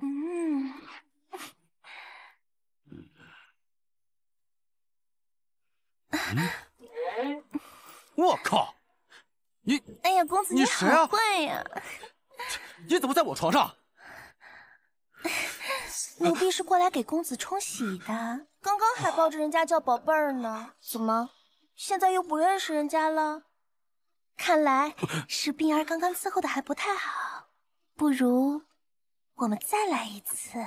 嗯，我靠！你哎呀，公子你好会呀！你怎么在我床上？奴婢是过来给公子冲喜的，刚刚还抱着人家叫宝贝儿呢，怎么现在又不认识人家了？看来 是冰儿刚刚伺候的还不太好，不如。我们再来一次。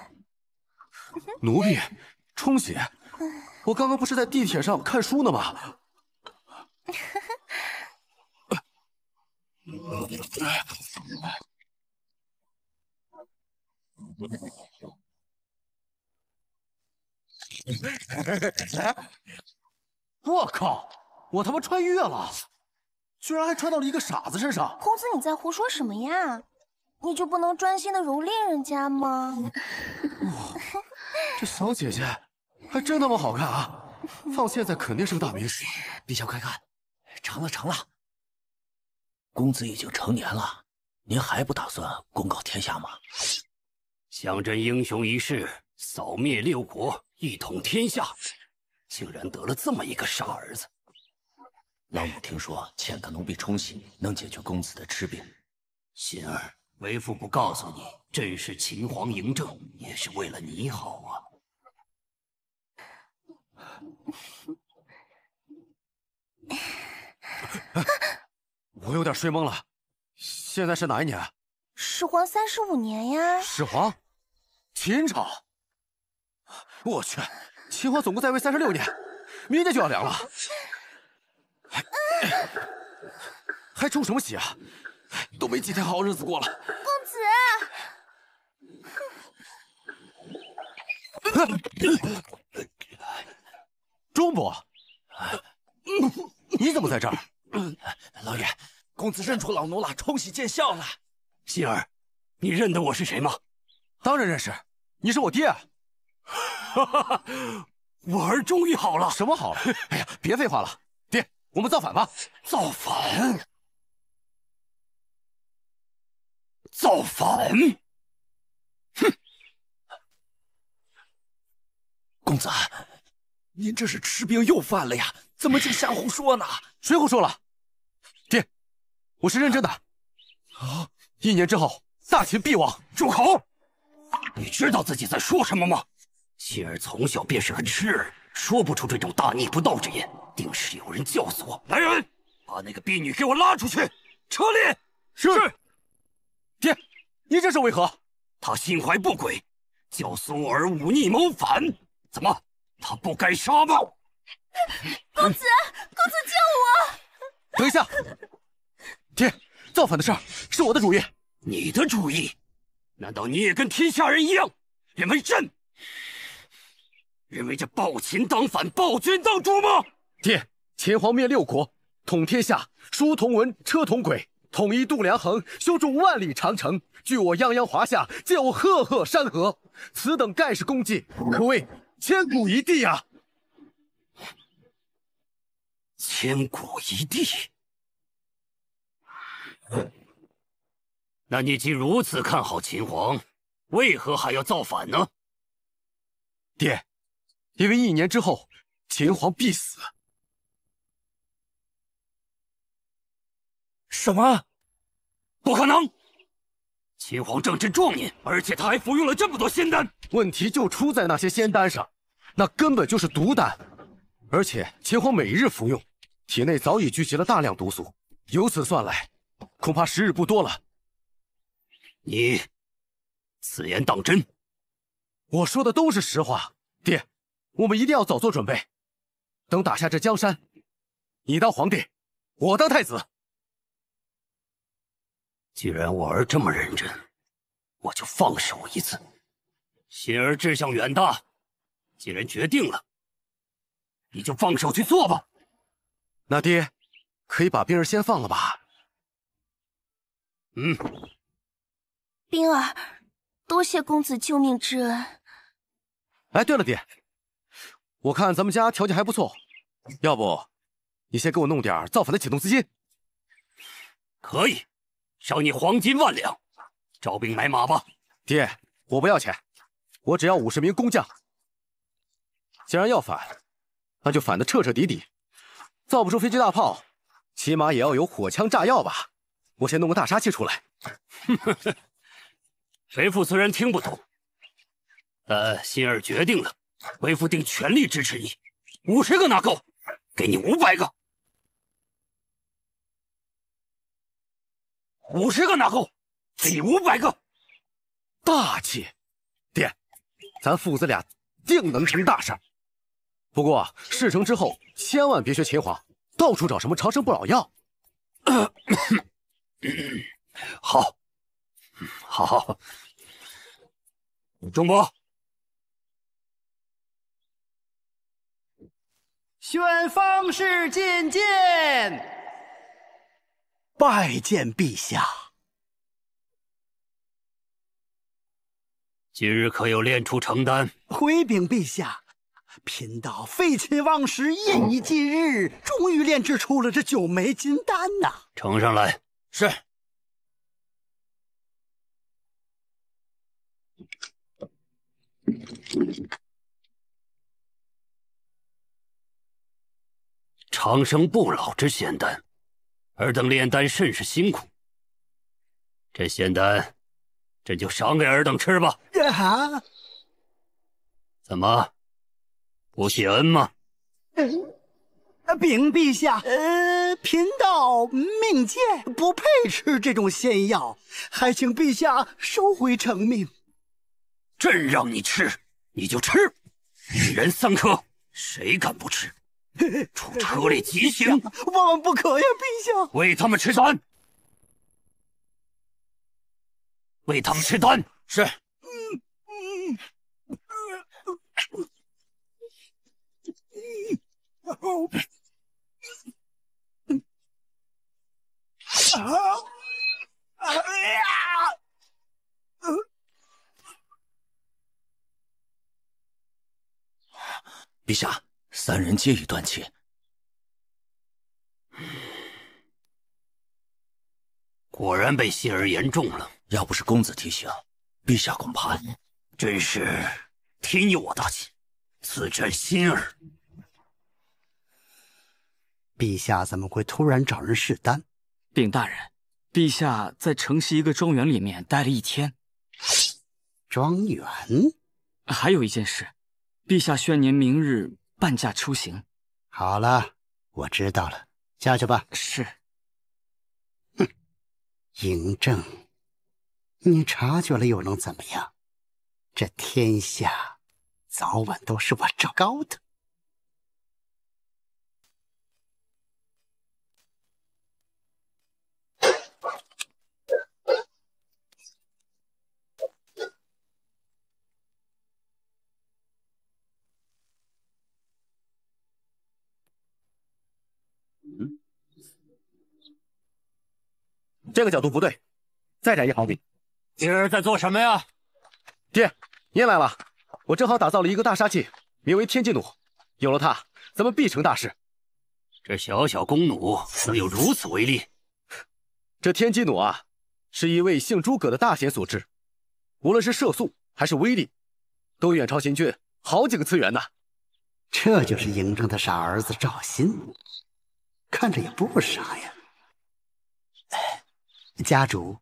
奴婢充血。我刚刚不是在地铁上看书呢吗？我靠！我他妈穿越了，居然还穿到了一个傻子身上。公子你在胡说什么呀？你就不能专心的蹂躏人家吗？这小姐姐还真他妈好看啊！放现在肯定是个大明星。陛下，快看，成了成了。公子已经成年了，您还不打算公告天下吗？想朕英雄一世，扫灭六国，一统天下，竟然得了这么一个傻儿子。老母听说，遣个奴婢冲洗，能解决公子的痴病。心儿。为父不告诉你，朕是秦皇嬴政，也是为了你好啊！我有点睡懵了，现在是哪一年？始皇三十五年呀！始皇，秦朝。我去，秦皇总共在位三十六年，明年就要凉了。还 出什么血啊？都没几天好日子过了，公子。钟伯，你怎么在这儿？老爷，公子认出老奴了，冲喜见笑了。心儿，你认得我是谁吗？当然认识，你是我爹。哈哈哈，我儿终于好了，什么好了？哎呀，别废话了，爹，我们造反吧！造反。造反！哼，公子，您这是吃兵又犯了呀？怎么净瞎胡说呢？谁胡说了？爹，我是认真的。啊！一年之后，大秦必亡。住口！你知道自己在说什么吗？欣儿从小便是个痴儿，说不出这种大逆不道之言，定是有人教唆。来人，把那个婢女给我拉出去。车裂。是。爹，你这是为何？他心怀不轨，教苏儿忤逆谋反，怎么他不该杀吗？公子，公子救我！等一下，爹，造反的事儿是我的主意。你的主意？难道你也跟天下人一样，认为朕认为这暴秦当反，暴君当诛吗？爹，秦皇灭六国，统天下，书同文，车同轨。统一度量衡，修筑万里长城，据我泱泱华夏，借我赫赫山河，此等盖世功绩，可谓千古一帝啊！千古一帝，那你既如此看好秦皇，为何还要造反呢？爹，因为一年之后，秦皇必死。什么？不可能！秦皇正值壮年，而且他还服用了这么多仙丹。问题就出在那些仙丹上，那根本就是毒丹。而且秦皇每日服用，体内早已聚集了大量毒素。由此算来，恐怕时日不多了。你此言当真？我说的都是实话，爹，我们一定要早做准备。等打下这江山，你当皇帝，我当太子。既然我儿这么认真，我就放手一次。心儿志向远大，既然决定了，你就放手去做吧。那爹，可以把冰儿先放了吧。嗯。冰儿，多谢公子救命之恩。哎，对了，爹，我看咱们家条件还不错，要不你先给我弄点造反的启动资金？可以。赏你黄金万两，招兵买马吧。爹，我不要钱，我只要五十名工匠。既然要反，那就反得彻彻底底。造不出飞机大炮，起码也要有火枪炸药吧。我先弄个大杀器出来。为父虽然听不懂，但心儿决定了，为父定全力支持你。五十个哪够？给你五百个。五十个拿够，抵五百个。大气，爹，咱父子俩定能成大事。不过事成之后，千万别学秦皇，到处找什么长生不老药。好，好。中伯，选方式觐见。拜见陛下！今日可有炼出成丹？回禀陛下，贫道废寝忘食，夜以继日，终于炼制出了这九枚金丹呐！呈上来。是。长生不老之仙丹。尔等炼丹甚是辛苦，这仙丹，朕就赏给尔等吃吧。啊！怎么不谢恩吗？禀陛下，呃，贫道命贱，不配吃这种仙药，还请陛下收回成命。朕让你吃，你就吃，一人三颗，谁敢不吃？出车里急行，万万不可呀，陛下！喂，他们吃丹，为他们吃丹为他们吃丹是。嗯陛下。三人皆已断气，果然被心儿言中了。要不是公子提醒，陛下恐怕真是天佑我大秦。此战，心儿，陛下怎么会突然找人试丹？禀大人，陛下在城西一个庄园里面待了一天。庄园。还有一件事，陛下宣年明日。半价出行，好了，我知道了，下去吧。是。哼，嬴政，你察觉了又能怎么样？这天下早晚都是我赵高的。这个角度不对，再窄一毫米。今儿在做什么呀？爹，您来了，我正好打造了一个大杀器，名为天机弩。有了它，咱们必成大事。这小小弓弩能有如此威力？这天机弩啊，是一位姓诸葛的大贤所制，无论是射速还是威力，都远超秦军好几个次元呢。这就是嬴政的傻儿子赵鑫，看着也不傻呀。家主，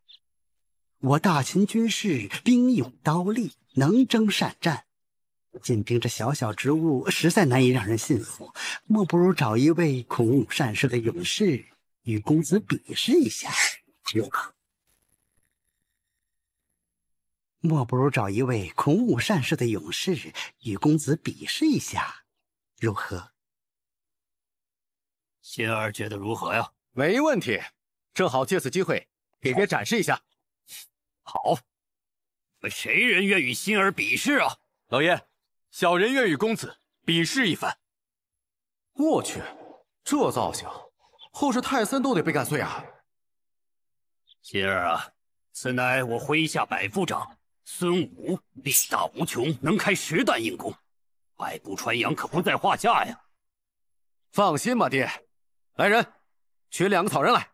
我大秦军士兵勇刀利，能征善战，仅凭这小小职务，实在难以让人信服。莫不如找一位孔武善射的勇士与公子比试一下，如何？莫不如找一位孔武善射的勇士与公子比试一下，如何？心儿觉得如何呀？没问题，正好借此机会。给爹展示一下，好，谁人愿与心儿比试啊？老爷，小人愿与公子比试一番。我去，这造型，后世泰森都得被干碎啊！心儿啊，此乃我麾下百夫长孙武，力大无穷，能开十弹硬弓，百步穿杨可不在话下呀。放心吧，爹，来人，取两个草人来。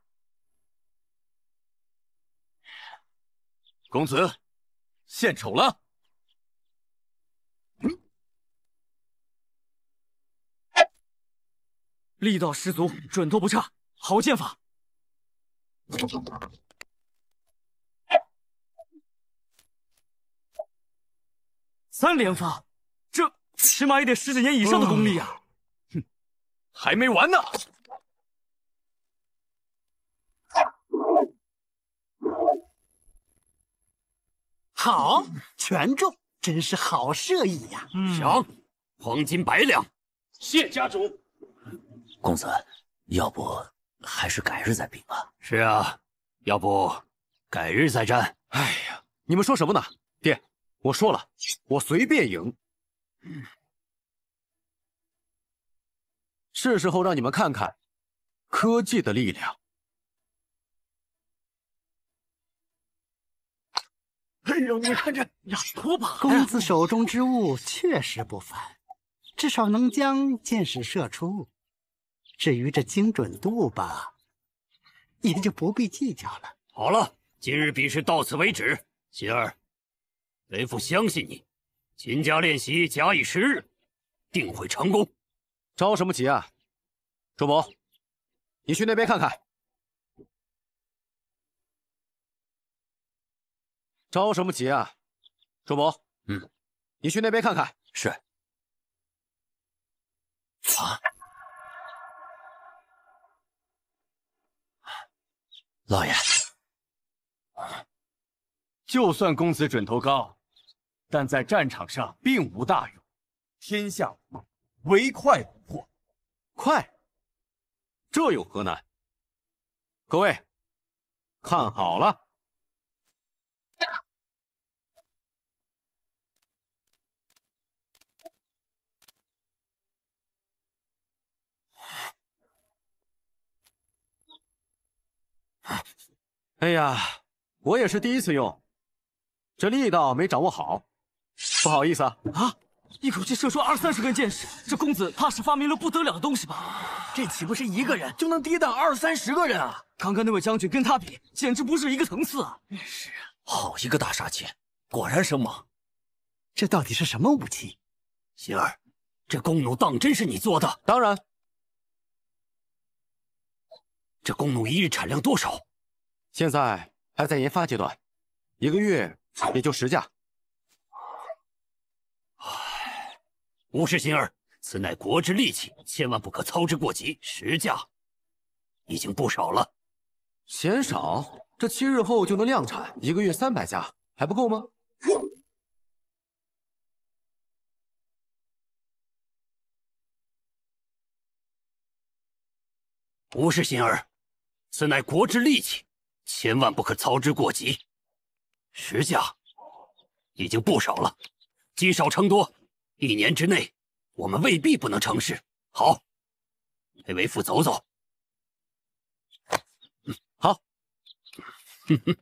公子，献丑了，力道十足，准头不差，好剑法。三连发，这起码也得十几年以上的功力呀！哼，还没完呢。好，全中，真是好射艺呀！行，黄金百两。谢家主。公子，要不还是改日再比吧。是啊，要不改日再战。哎呀，你们说什么呢？爹，我说了，我随便赢。是时候让你们看看科技的力量。哎呦，你看这呀，拖把！公子手中之物确实不凡，至少能将箭矢射出。至于这精准度吧，您就不必计较了。好了，今日比试到此为止。心儿，雷父相信你，勤加练习，假以时日，定会成功。着什么急啊，叔伯，你去那边看看。着什么急啊，周伯。嗯，你去那边看看。是。啊，老爷，就算公子准头高，但在战场上并无大用。天下武唯快不破。快，这有何难？各位，看好了。哎呀，我也是第一次用，这力道没掌握好，不好意思啊。啊！一口气射出二三十根箭矢，这公子怕是发明了不得了的东西吧？这岂不是一个人就能抵挡二三十个人啊？刚刚那位将军跟他比，简直不是一个层次啊！是啊，好一个大杀器，果然生猛。这到底是什么武器？星儿，这弓弩当真是你做的？当然。这弓弩一日产量多少？现在还在研发阶段，一个月也就十架。唉，事心儿，此乃国之利器，千万不可操之过急。十架已经不少了，嫌少？这七日后就能量产，一个月三百架还不够吗？无事心儿。此乃国之利器，千万不可操之过急。十架已经不少了，积少成多，一年之内我们未必不能成事。好，陪为父走走。好。哼哼。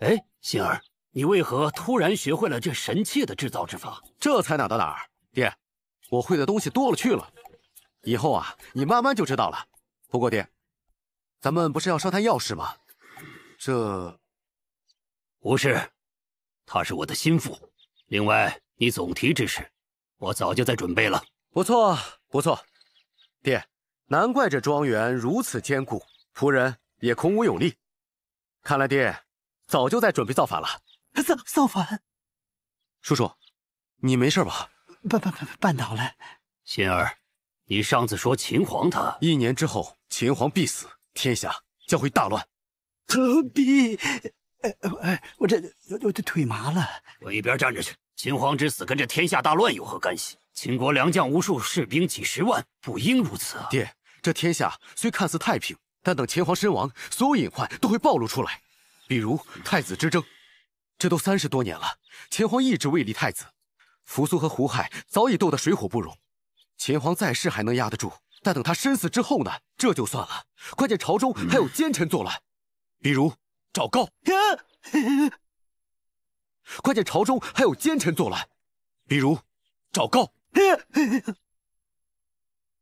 哎，星儿，你为何突然学会了这神器的制造之法？这才哪到哪儿？爹，我会的东西多了去了。以后啊，你慢慢就知道了。不过爹，咱们不是要商谈要事吗？这，不是，他是我的心腹。另外，你总提之事，我早就在准备了。不错，不错，爹，难怪这庄园如此坚固，仆人也孔武有力。看来爹早就在准备造反了。造造反？叔叔，你没事吧？绊绊绊绊倒了。心儿。你上次说秦皇他一年之后，秦皇必死，天下将会大乱。何必？哎哎，我这、我这腿麻了，我一边站着去。秦皇之死跟这天下大乱有何干系？秦国良将无数，士兵几十万，不应如此啊！爹，这天下虽看似太平，但等秦皇身亡，所有隐患都会暴露出来。比如太子之争，这都三十多年了，秦皇一直未立太子，扶苏和胡亥早已斗得水火不容。秦皇在世还能压得住，但等他身死之后呢？这就算了，快见朝中还有奸臣作乱，比如赵高。快见朝中还有奸臣作乱，比如赵高。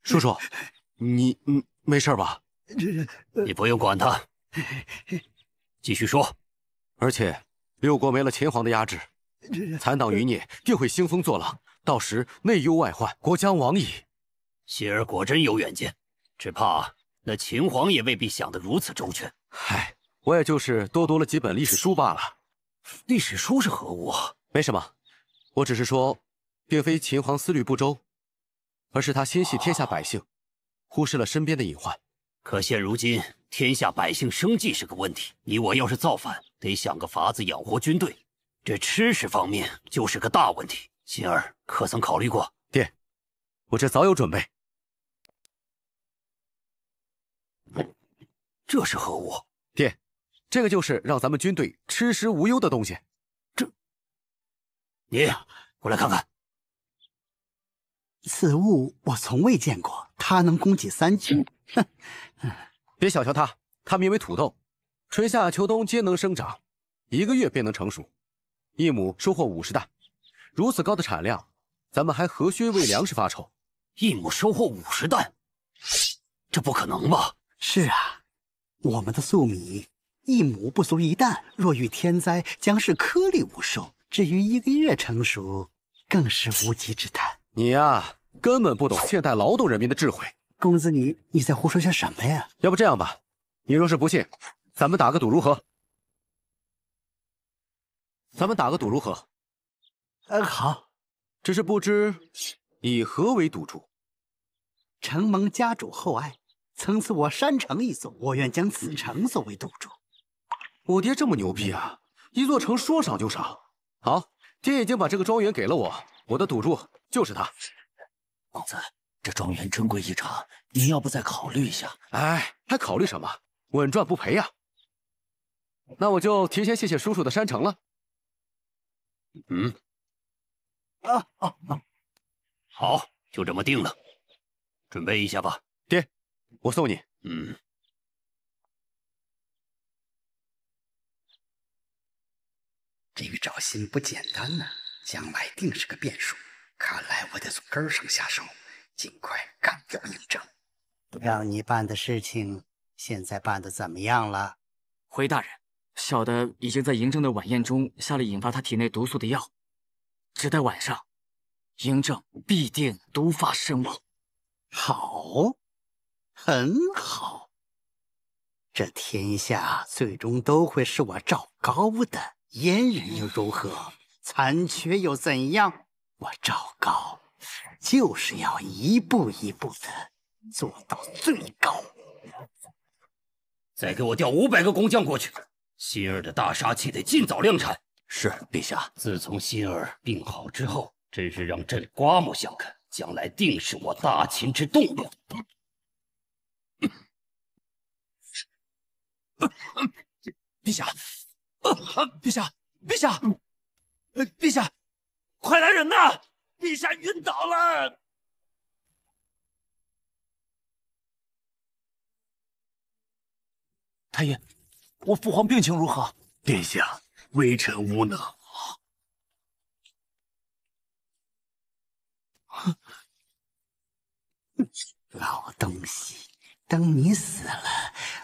叔叔，你没事吧？你不用管他，继续说。而且，六国没了秦皇的压制，残党余孽定会兴风作浪。到时内忧外患，国将亡矣。心儿果真有远见，只怕那秦皇也未必想得如此周全。唉，我也就是多读了几本历史书罢了。历史书是何物？没什么，我只是说，并非秦皇思虑不周，而是他心系天下百姓，忽视了身边的隐患。可现如今，天下百姓生计是个问题。你我要是造反，得想个法子养活军队。这吃食方面就是个大问题。心儿。可曾考虑过，爹？我这早有准备。这是何物，爹？这个就是让咱们军队吃食无忧的东西。这，爷爷，过来看看。此物我从未见过，它能供给三军。哼，别小瞧它，它名为土豆，春夏秋冬皆能生长，一个月便能成熟，一亩收获五十担，如此高的产量。咱们还何须为粮食发愁？一亩收获五十担，这不可能吧？是啊，我们的粟米一亩不足一担，若遇天灾，将是颗粒无收。至于一个月成熟，更是无稽之谈。你呀，根本不懂现代劳动人民的智慧。公子，你你在胡说些什么呀？要不这样吧，你若是不信，咱们打个赌如何？咱们打个赌如何？嗯，好。只是不知以何为赌注。承蒙家主厚爱，曾赐我山城一座，我愿将此城作为赌注。我爹这么牛逼啊！一座城说赏就赏。好，爹已经把这个庄园给了我，我的赌注就是他。公子，这庄园珍贵异常，您要不再考虑一下？哎，还考虑什么？稳赚不赔呀！那我就提前谢谢叔叔的山城了。嗯。啊啊啊！好，就这么定了，准备一下吧。爹，我送你。嗯，这个赵鑫不简单呐，将来定是个变数。看来我得从根儿上下手，尽快干掉嬴政。让你办的事情，现在办的怎么样了？回大人，小的已经在嬴政的晚宴中下了引发他体内毒素的药。只待晚上，嬴政必定毒发身亡。好，很好，这天下最终都会是我赵高的。阉人又如何？残缺又怎样？我赵高就是要一步一步的做到最高。再给我调五百个工匠过去，心儿的大杀器得尽早量产。是陛下。自从心儿病好之后，真是让朕刮目相看，将来定是我大秦之栋梁。陛下，陛下，陛下，陛下，快来人呐！陛下晕倒了。太医，我父皇病情如何？殿下。微臣无能，老东西，等你死了，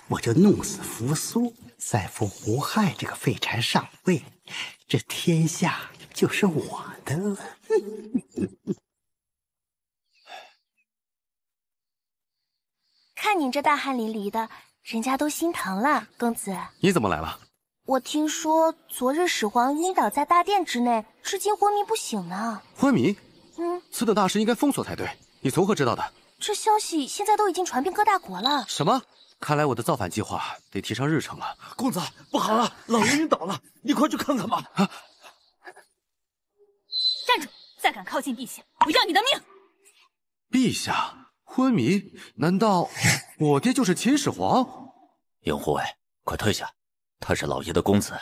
我就弄死扶苏，再扶胡亥这个废柴上位，这天下就是我的了。看你这大汗淋漓的，人家都心疼了，公子。你怎么来了？我听说昨日始皇晕倒在大殿之内，至今昏迷不醒呢。昏迷？嗯，此等大事应该封锁才对。你从何知道的？这消息现在都已经传遍各大国了。什么？看来我的造反计划得提上日程了。公子，不好了，老爷晕倒了，你快去看看吧。站住！再敢靠近陛下，我要你的命！陛下昏迷，难道我爹就是秦始皇？尹护卫，快退下。他是老爷的公子，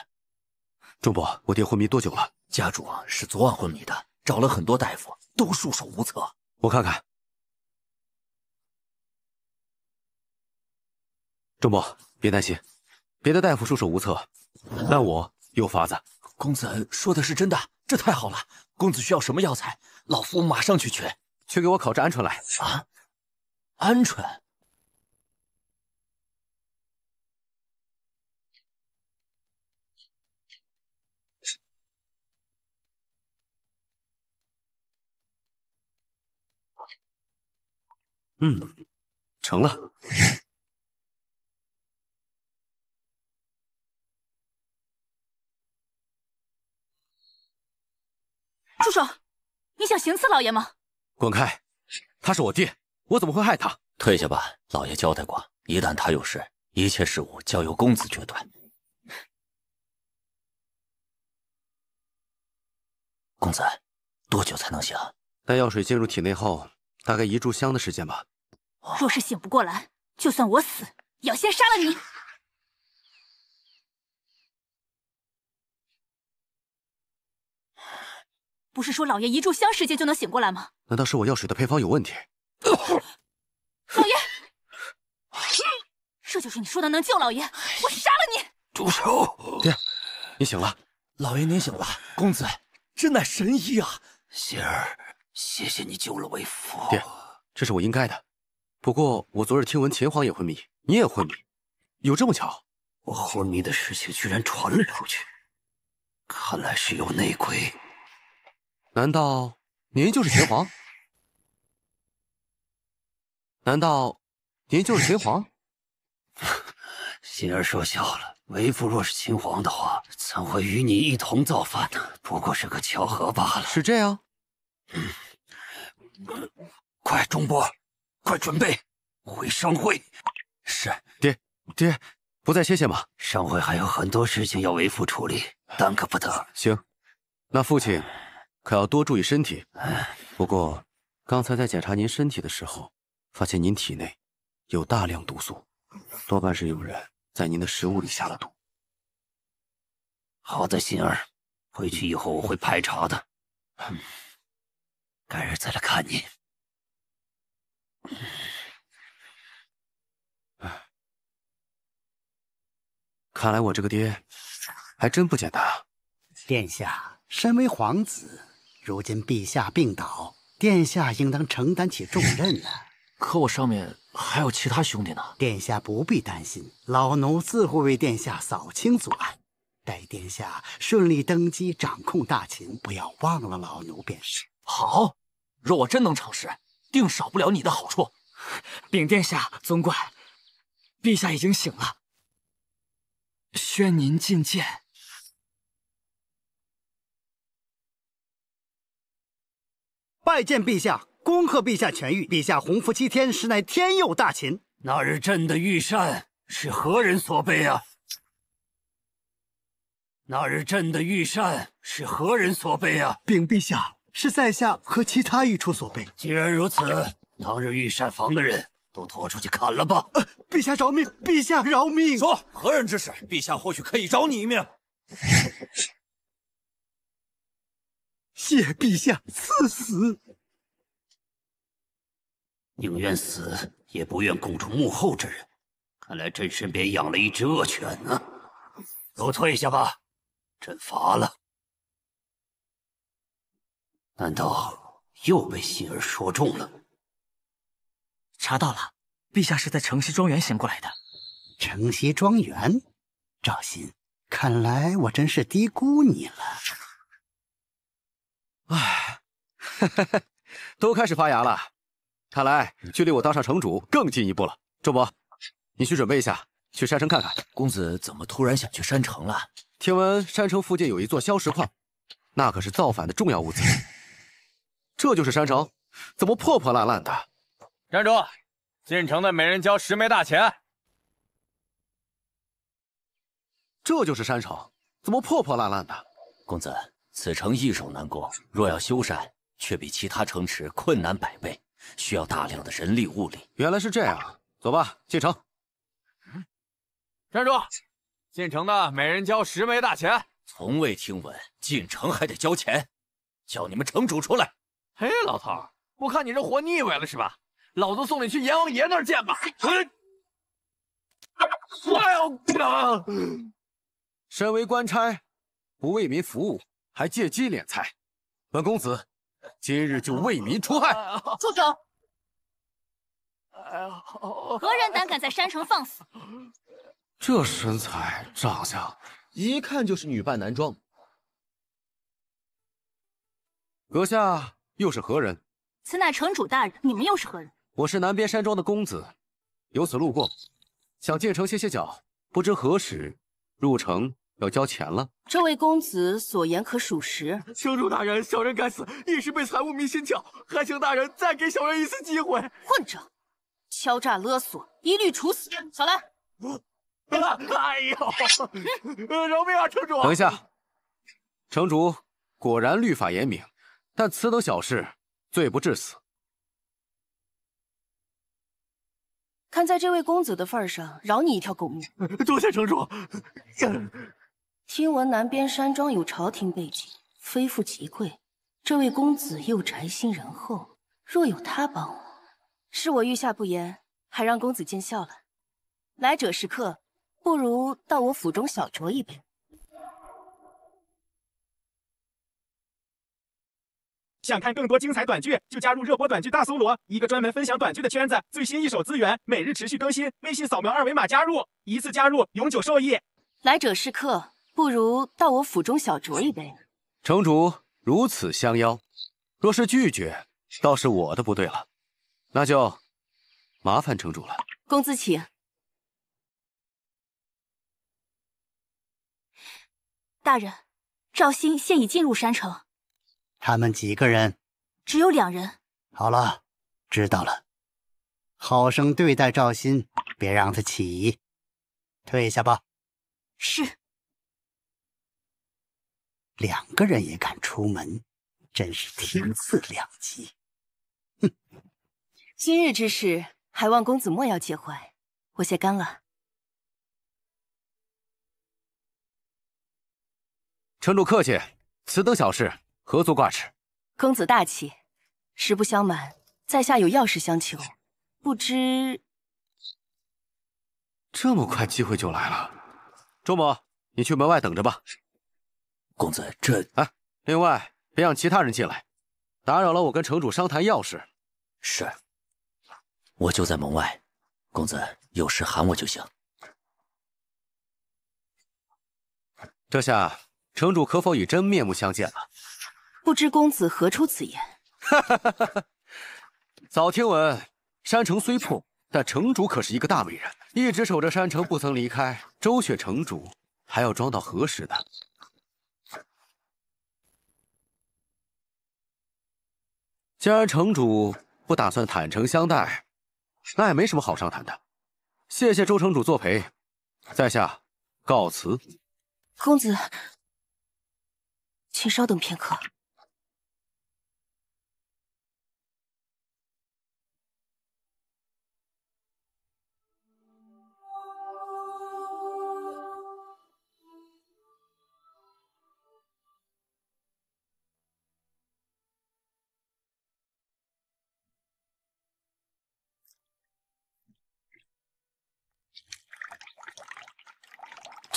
仲伯，我爹昏迷多久了？家主是昨晚昏迷的，找了很多大夫，都束手无策。我看看。仲伯，别担心，别的大夫束手无策，那我有法子。公子说的是真的，这太好了。公子需要什么药材，老夫马上去取。去给我烤只鹌鹑来。啊，鹌鹑。嗯，成了。住手！你想行刺老爷吗？滚开！他是我爹，我怎么会害他？退下吧。老爷交代过，一旦他有事，一切事务交由公子决断。公子，多久才能醒？待药水进入体内后，大概一炷香的时间吧。若是醒不过来，就算我死，也要先杀了你。不是说老爷一炷香时间就能醒过来吗？难道是我药水的配方有问题？老爷，这就是你说的能救老爷？我杀了你！住手！爹，你醒了。老爷，您醒了。公子，这乃神医啊！仙儿，谢谢你救了为父。爹，这是我应该的。不过，我昨日听闻秦皇也昏迷，你也昏迷，有这么巧？我昏迷的事情居然传了出去，看来是有内鬼。难道您就是秦皇？难道您就是秦皇？心儿说笑了，为父若是秦皇的话，怎会与你一同造反呢？不过是个巧合罢了。是这样。快，钟波。快准备回商会。是，爹。爹，不再歇歇吗？商会还有很多事情要为父处理，耽搁不得。行，那父亲可要多注意身体。不过，刚才在检查您身体的时候，发现您体内有大量毒素，多半是有人在您的食物里下了毒。好的，心儿，回去以后我会排查的。嗯，改日再来看您。看来我这个爹还真不简单。殿下身为皇子，如今陛下病倒，殿下应当承担起重任了。可我上面还有其他兄弟呢。殿下不必担心，老奴自会为殿下扫清阻碍，待殿下顺利登基掌控大秦，不要忘了老奴便是。好，若我真能成事。定少不了你的好处。禀殿下、总管，陛下已经醒了，宣您觐见。拜见陛下，恭贺陛下痊愈。陛下洪福齐天，实乃天佑大秦。那日朕的御膳是何人所备啊？那日朕的御膳是何人所备啊？禀陛下。是在下和其他御厨所备。既然如此，当日御膳房的人都拖出去砍了吧！陛下饶命！陛下饶命！说，何人指使？陛下或许可以饶你一命。谢陛下赐死，宁愿死也不愿供出幕后之人。看来朕身边养了一只恶犬啊！都退下吧，朕乏了。难道又被心儿说中了？查到了，陛下是在城西庄园醒过来的。城西庄园，赵鑫，看来我真是低估你了。哎，都开始发芽了，看来距离我当上城主更进一步了。周伯，你去准备一下，去山城看看。公子怎么突然想去山城了？听闻山城附近有一座硝石矿，那可是造反的重要物资。这就是山城，怎么破破烂烂的？站住！进城的每人交十枚大钱。这就是山城，怎么破破烂烂的？公子，此城易守难攻，若要修缮，却比其他城池困难百倍，需要大量的人力物力。原来是这样，走吧，进城。站住！进城的每人交十枚大钱。从未听闻进城还得交钱，叫你们城主出来。嘿，老头，我看你是活腻歪了是吧？老子送你去阎王爷那儿见吧！哎呀，身为官差，不为民服务，还借机敛财，本公子今日就为民除害！住手！何人胆敢在山城放肆？这身材长相，一看就是女扮男装。阁下。又是何人？此乃城主大人，你们又是何人？我是南边山庄的公子，由此路过，想进城歇歇脚，不知何时入城要交钱了。这位公子所言可属实？城主大人，小人该死，一时被财物迷心窍，还请大人再给小人一次机会。混账！敲诈勒索，一律处死。小兰。哎呦！饶命啊，城主！等一下，城主果然律法严明。但此等小事，罪不至死。看在这位公子的份上，饶你一条狗命。多谢城主。听闻南边山庄有朝廷背景，非富即贵。这位公子又宅心仁厚，若有他帮我，是我御下不严，还让公子见笑了。来者是客，不如到我府中小酌一杯。想看更多精彩短剧，就加入“热播短剧大搜罗”，一个专门分享短剧的圈子，最新一手资源，每日持续更新。微信扫描二维码加入，一次加入永久受益。来者是客，不如到我府中小酌一杯。城主如此相邀，若是拒绝，倒是我的不对了。那就麻烦城主了。公子请。大人，赵兴现已进入山城。他们几个人，只有两人。好了，知道了。好生对待赵鑫，别让他起疑。退下吧。是。两个人也敢出门，真是天赐良机。哼。今日之事，还望公子莫要介怀。我先干了。城主客气，此等小事。何足挂齿，公子大气。实不相瞒，在下有要事相求，不知这么快机会就来了。周某，你去门外等着吧。公子，这……哎，另外别让其他人进来，打扰了我跟城主商谈要事。是，我就在门外。公子有事喊我就行。这下城主可否以真面目相见了？不知公子何出此言？早听闻山城虽破，但城主可是一个大美人，一直守着山城不曾离开。周雪城主还要装到何时呢？既然城主不打算坦诚相待，那也没什么好商谈的。谢谢周城主作陪，在下告辞。公子，请稍等片刻。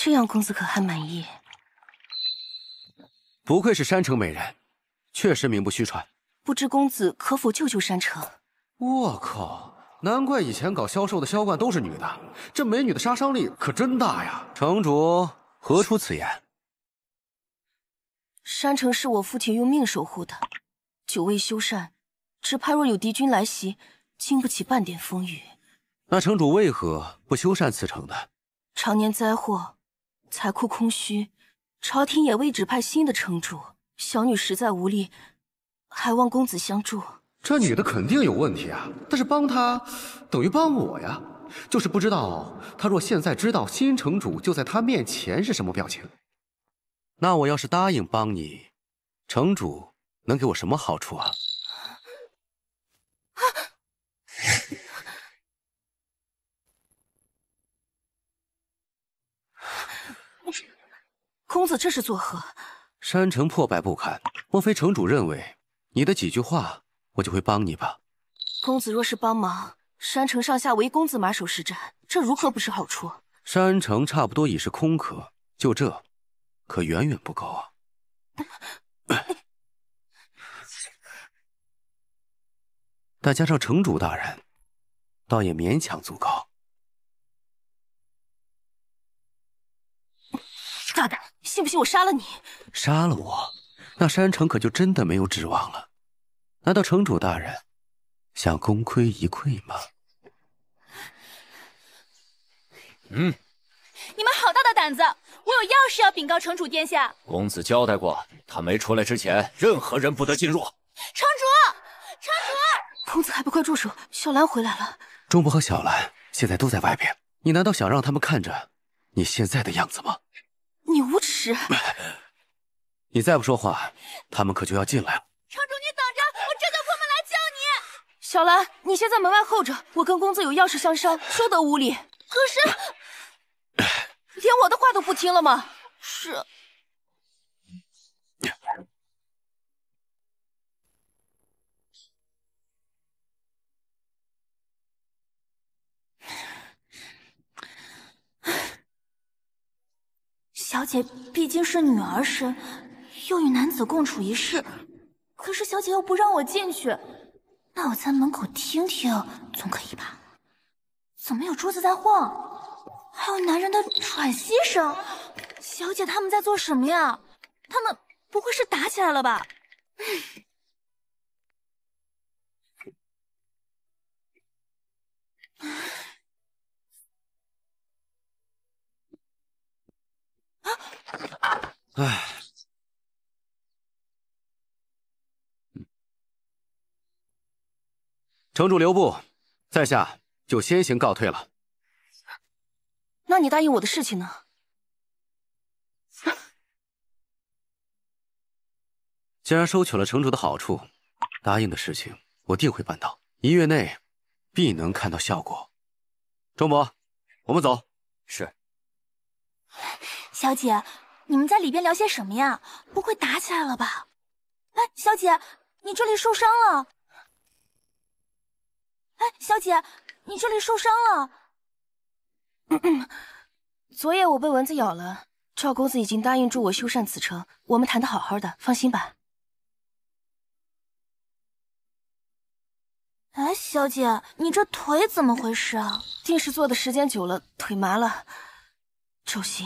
这样，公子可还满意？不愧是山城美人，确实名不虚传。不知公子可否救救山城？我靠，难怪以前搞销售的销冠都是女的，这美女的杀伤力可真大呀！城主何出此言？山城是我父亲用命守护的，久未修缮，只怕若有敌军来袭，经不起半点风雨。那城主为何不修缮此城呢？常年灾祸。财库空虚，朝廷也未指派新的城主，小女实在无力，还望公子相助。这女的肯定有问题啊，但是帮她等于帮我呀，就是不知道她若现在知道新城主就在她面前是什么表情。那我要是答应帮你，城主能给我什么好处啊？公子这是作何？山城破败不堪，莫非城主认为你的几句话，我就会帮你吧？公子若是帮忙，山城上下唯公子马首是瞻，这如何不是好处？山城差不多已是空壳，就这，可远远不够。啊！再加上城主大人，倒也勉强足够。大胆！信不信我杀了你？杀了我，那山城可就真的没有指望了。难道城主大人想功亏一篑吗？嗯，你们好大的胆子！我有要事要禀告城主殿下。公子交代过，他没出来之前，任何人不得进入。城主，城主，公子还不快住手！小兰回来了。钟伯和小兰现在都在外边，你难道想让他们看着你现在的样子吗？你无耻！你再不说话，他们可就要进来了。城主，你等着，我这就破门来救你。小兰，你先在门外候着，我跟公子有要事相商，休得无礼。可是，连我的话都不听了吗？是。小姐毕竟是女儿身，又与男子共处一室，可是小姐又不让我进去，那我在门口听听总可以吧？怎么有桌子在晃，还有男人的喘息声？小姐他们在做什么呀？他们不会是打起来了吧？哎，城主留步，在下就先行告退了。那你答应我的事情呢？既然收取了城主的好处，答应的事情我定会办到，一月内必能看到效果。钟伯，我们走。是。小姐，你们在里边聊些什么呀？不会打起来了吧？哎，小姐，你这里受伤了。哎，小姐，你这里受伤了。昨夜我被蚊子咬了。赵公子已经答应助我修缮此城，我们谈的好好的，放心吧。哎，小姐，你这腿怎么回事啊？定是坐的时间久了，腿麻了。周星。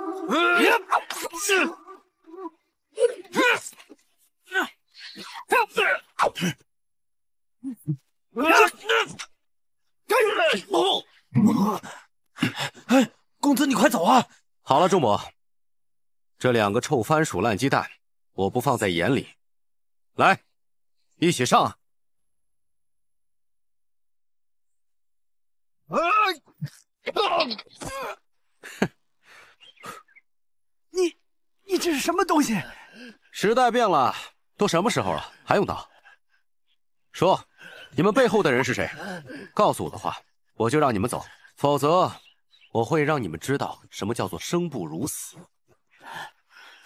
公子，你快走啊！好了，众母，这两个臭番薯烂鸡蛋，我不放在眼里。来，一起上！你这是什么东西？时代变了，都什么时候了，还用刀？说，你们背后的人是谁？告诉我的话，我就让你们走；否则，我会让你们知道什么叫做生不如死。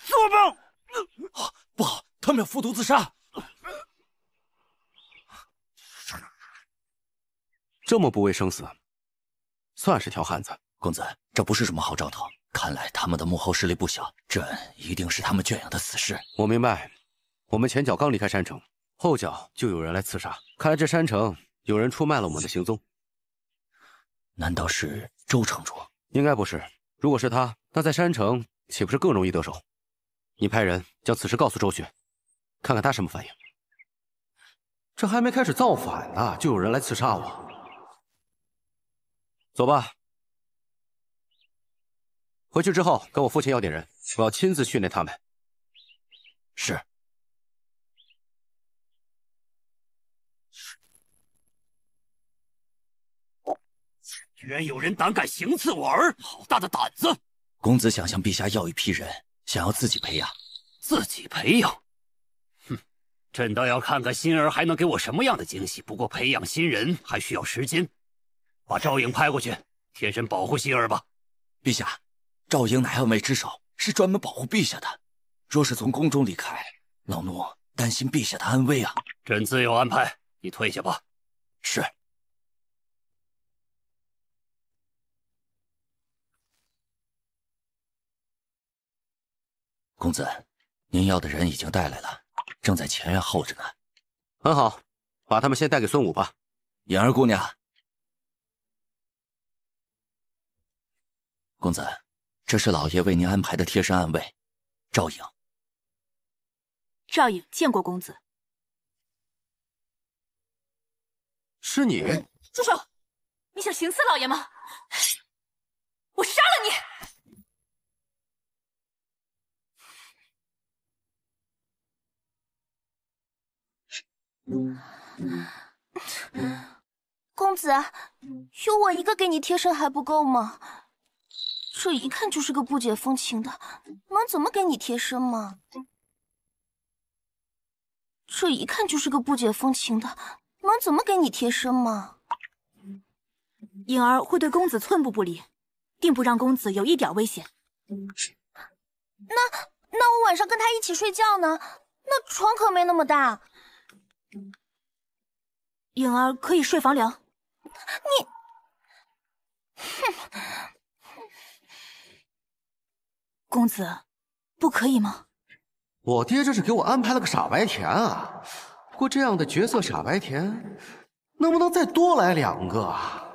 做梦！不好，他们要服毒自杀。这么不畏生死，算是条汉子。公子，这不是什么好兆头。看来他们的幕后势力不小，朕一定是他们圈养的死士。我明白，我们前脚刚离开山城，后脚就有人来刺杀。看来这山城有人出卖了我们的行踪。难道是周城主？应该不是。如果是他，那在山城岂不是更容易得手？你派人将此事告诉周雪，看看他什么反应。这还没开始造反呢，就有人来刺杀我。走吧。回去之后，跟我父亲要点人，我要亲自训练他们。是。居然有人胆敢行刺我儿，好大的胆子！公子想向陛下要一批人，想要自己培养。自己培养？哼，朕倒要看看馨儿还能给我什么样的惊喜。不过培养新人还需要时间，把赵颖派过去，贴身保护馨儿吧。陛下。赵英乃暗卫之首，是专门保护陛下的。若是从宫中离开，老奴担心陛下的安危啊！朕自有安排，你退下吧。是。公子，您要的人已经带来了，正在前院候着呢。很好，把他们先带给孙武吧。颖儿姑娘，公子。这是老爷为您安排的贴身暗卫，赵颖。赵颖见过公子。是你，住手！你想行刺老爷吗？我杀了你！公子，有我一个给你贴身还不够吗？这一看就是个不解风情的，能怎么给你贴身吗？这一看就是个不解风情的，能怎么给你贴身吗？颖儿会对公子寸步不离，定不让公子有一点危险。那那我晚上跟他一起睡觉呢？那床可没那么大。颖儿可以睡房梁。你，哼。公子，不可以吗？我爹这是给我安排了个傻白甜啊！不过这样的角色傻白甜，能不能再多来两个？啊？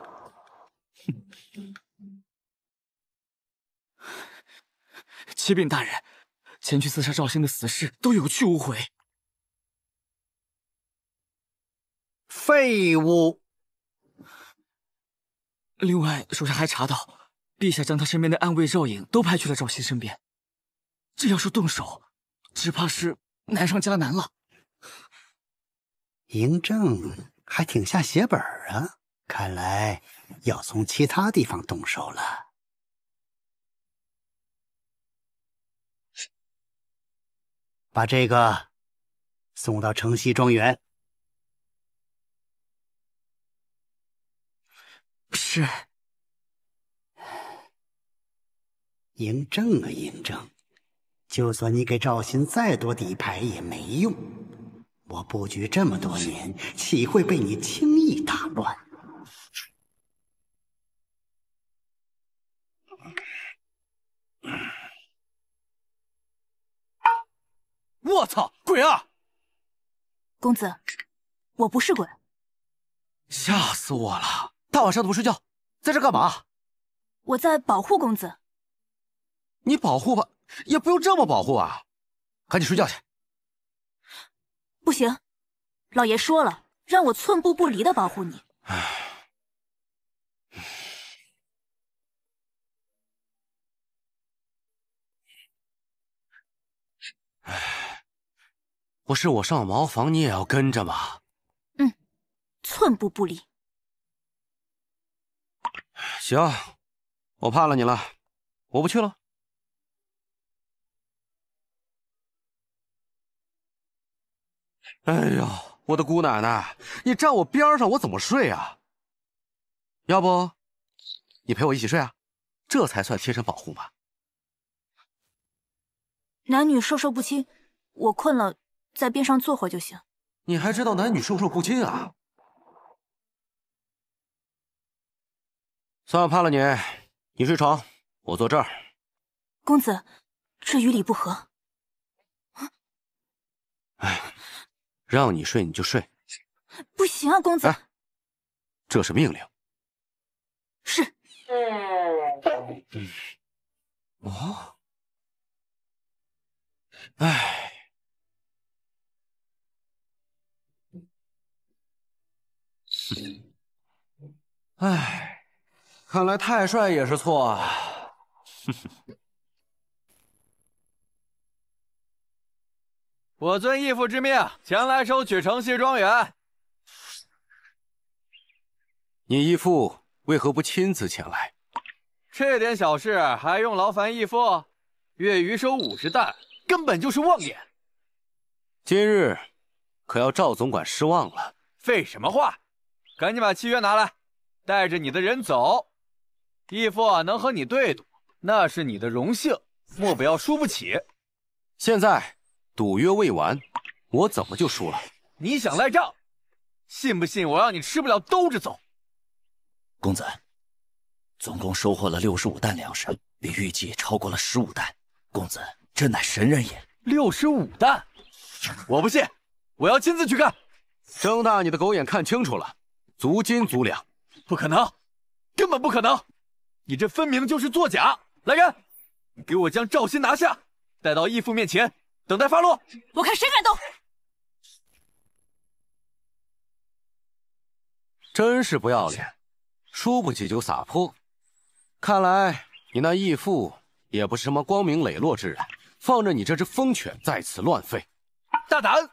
哼！启禀大人，前去刺杀赵兴的死士都有去无回。废物！另外，手下还查到。陛下将他身边的暗卫赵颖都派去了赵熙身边，这要是动手，只怕是难上加难了。嬴政还挺下血本啊，看来要从其他地方动手了。把这个送到城西庄园。是。嬴政啊，嬴政，就算你给赵信再多底牌也没用，我布局这么多年，岂会被你轻易打乱？我操，鬼啊！公子，我不是鬼。吓死我了！大晚上的不睡觉，在这干嘛？我在保护公子。你保护吧，也不用这么保护啊！赶紧睡觉去。不行，老爷说了，让我寸步不离的保护你。哎，不是我上茅房，你也要跟着吗？嗯，寸步不离。行，我怕了你了，我不去了。哎呦，我的姑奶奶，你站我边上，我怎么睡啊？要不你陪我一起睡啊？这才算贴身保护吧。男女授受不亲，我困了在边上坐会儿就行。你还知道男女授受不亲啊？算我怕了你，你睡床，我坐这儿。公子，这与理不合。哎。让你睡你就睡，不行啊，公子。这是命令。是。哦。哎。哎，看来太帅也是错啊。我遵义父之命前来收取城西庄园。你义父为何不亲自前来？这点小事还用劳烦义父？月余收五十担，根本就是妄言。今日可要赵总管失望了。废什么话！赶紧把契约拿来，带着你的人走。义父能和你对赌，那是你的荣幸。莫不要输不起。现在。赌约未完，我怎么就输了？你想赖账？信不信我让你吃不了兜着走？公子，总共收获了六十五担粮食，比预计超过了十五担。公子，这乃神人也。六十五担，我不信，我要亲自去看。睁大你的狗眼，看清楚了，足斤足两，不可能，根本不可能，你这分明就是作假！来人，给我将赵鑫拿下，带到义父面前。等待发落，我看谁敢动！真是不要脸，输不起就撒泼。看来你那义父也不是什么光明磊落之人，放着你这只疯犬在此乱吠。大胆，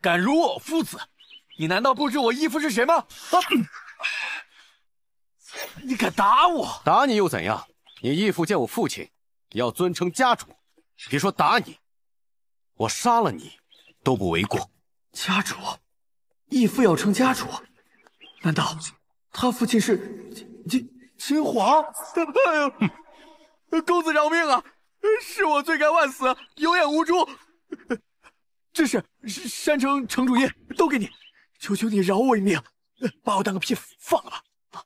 敢辱我父子！你难道不知我义父是谁吗？你敢打我？打你又怎样？你义父见我父亲，要尊称家主。别说打你。我杀了你都不为过。家主，义父要成家主，难道他父亲是秦皇？哎呦，公子饶命啊！是我罪该万死，有眼无珠。这是山城城主印，都给你，求求你饶我一命，把我当个屁放了吧！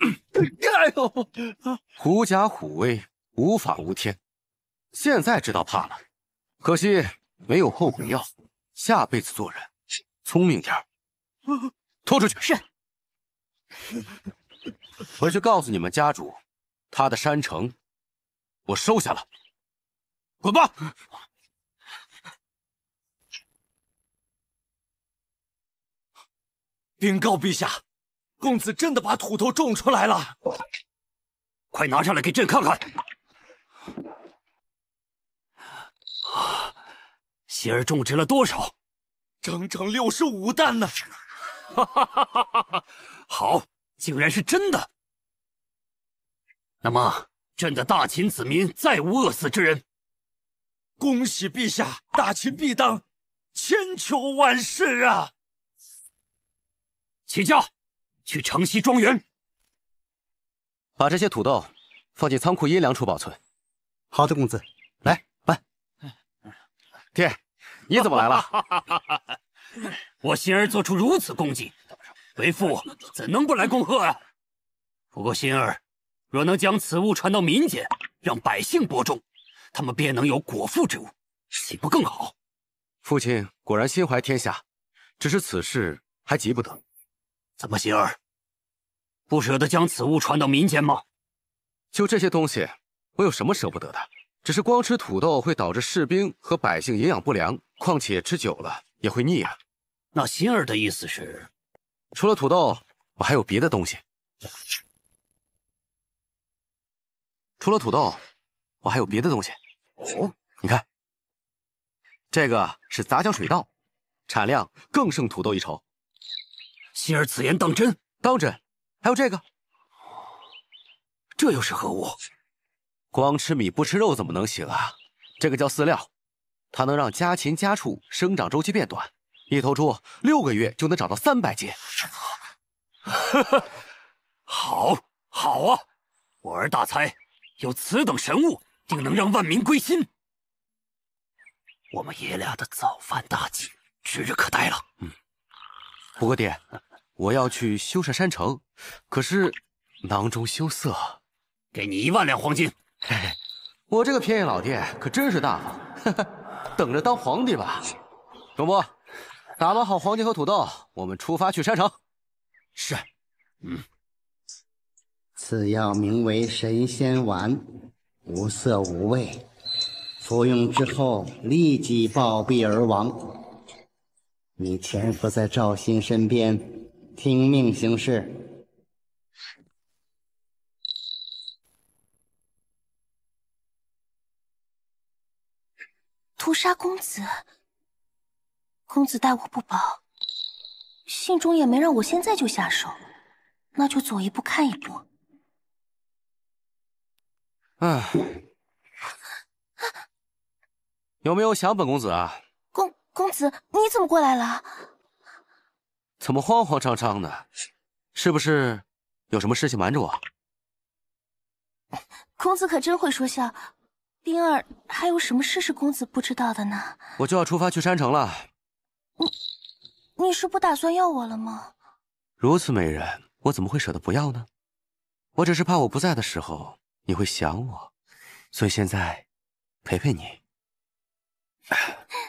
哎呦，狐假虎威，无法无天。现在知道怕了，可惜没有后悔药。下辈子做人，聪明点儿。拖出去！是。回去告诉你们家主，他的山城，我收下了。滚吧！禀告陛下，公子真的把土豆种出来了，快拿上来给朕看看。今儿种植了多少？整整六十五担呢！哈哈哈哈哈！好，竟然是真的。那么，朕的大秦子民再无饿死之人。恭喜陛下，大秦必当千秋万世啊！起驾，去城西庄园，把这些土豆放进仓库阴凉处保存。好的，公子，来搬。爹。你怎么来了？我心儿做出如此功绩，为父怎能不来恭贺啊？不过心儿，若能将此物传到民间，让百姓播种，他们便能有果腹之物，岂不更好？父亲果然心怀天下，只是此事还急不得。怎么，心儿不舍得将此物传到民间吗？就这些东西，我有什么舍不得的？只是光吃土豆会导致士兵和百姓营养不良，况且吃久了也会腻啊。那心儿的意思是，除了土豆，我还有别的东西。除了土豆，我还有别的东西。哦，你看，这个是杂交水稻，产量更胜土豆一筹。心儿此言当真？当真？还有这个，这又是何物？光吃米不吃肉怎么能行啊？这个叫饲料，它能让家禽家畜生长周期变短，一头猪六个月就能长到三百斤。哈哈，好好啊！我儿大才，有此等神物，定能让万民归心。我们爷俩的造反大计指日可待了。嗯，不过爹，我要去修缮山城，可是囊中羞涩，给你一万两黄金。我这个偏宜老爹可真是大方，等着当皇帝吧。荣波，打包好黄金和土豆，我们出发去山城。是。嗯，此药名为神仙丸，无色无味，服用之后立即暴毙而亡。你潜伏在赵鑫身边，听命行事。屠杀公子，公子待我不薄，信中也没让我现在就下手，那就走一步看一步。哎，有没有想本公子啊？公公子，你怎么过来了？怎么慌慌张张的？是不是有什么事情瞒着我？公子可真会说笑。冰儿，还有什么事是公子不知道的呢？我就要出发去山城了。你，你是不打算要我了吗？如此美人，我怎么会舍得不要呢？我只是怕我不在的时候你会想我，所以现在陪陪你。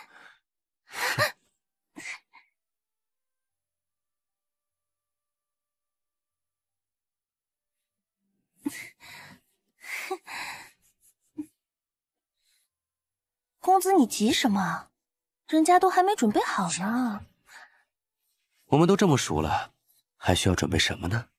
公子，你急什么？人家都还没准备好呢。我们都这么熟了，还需要准备什么呢？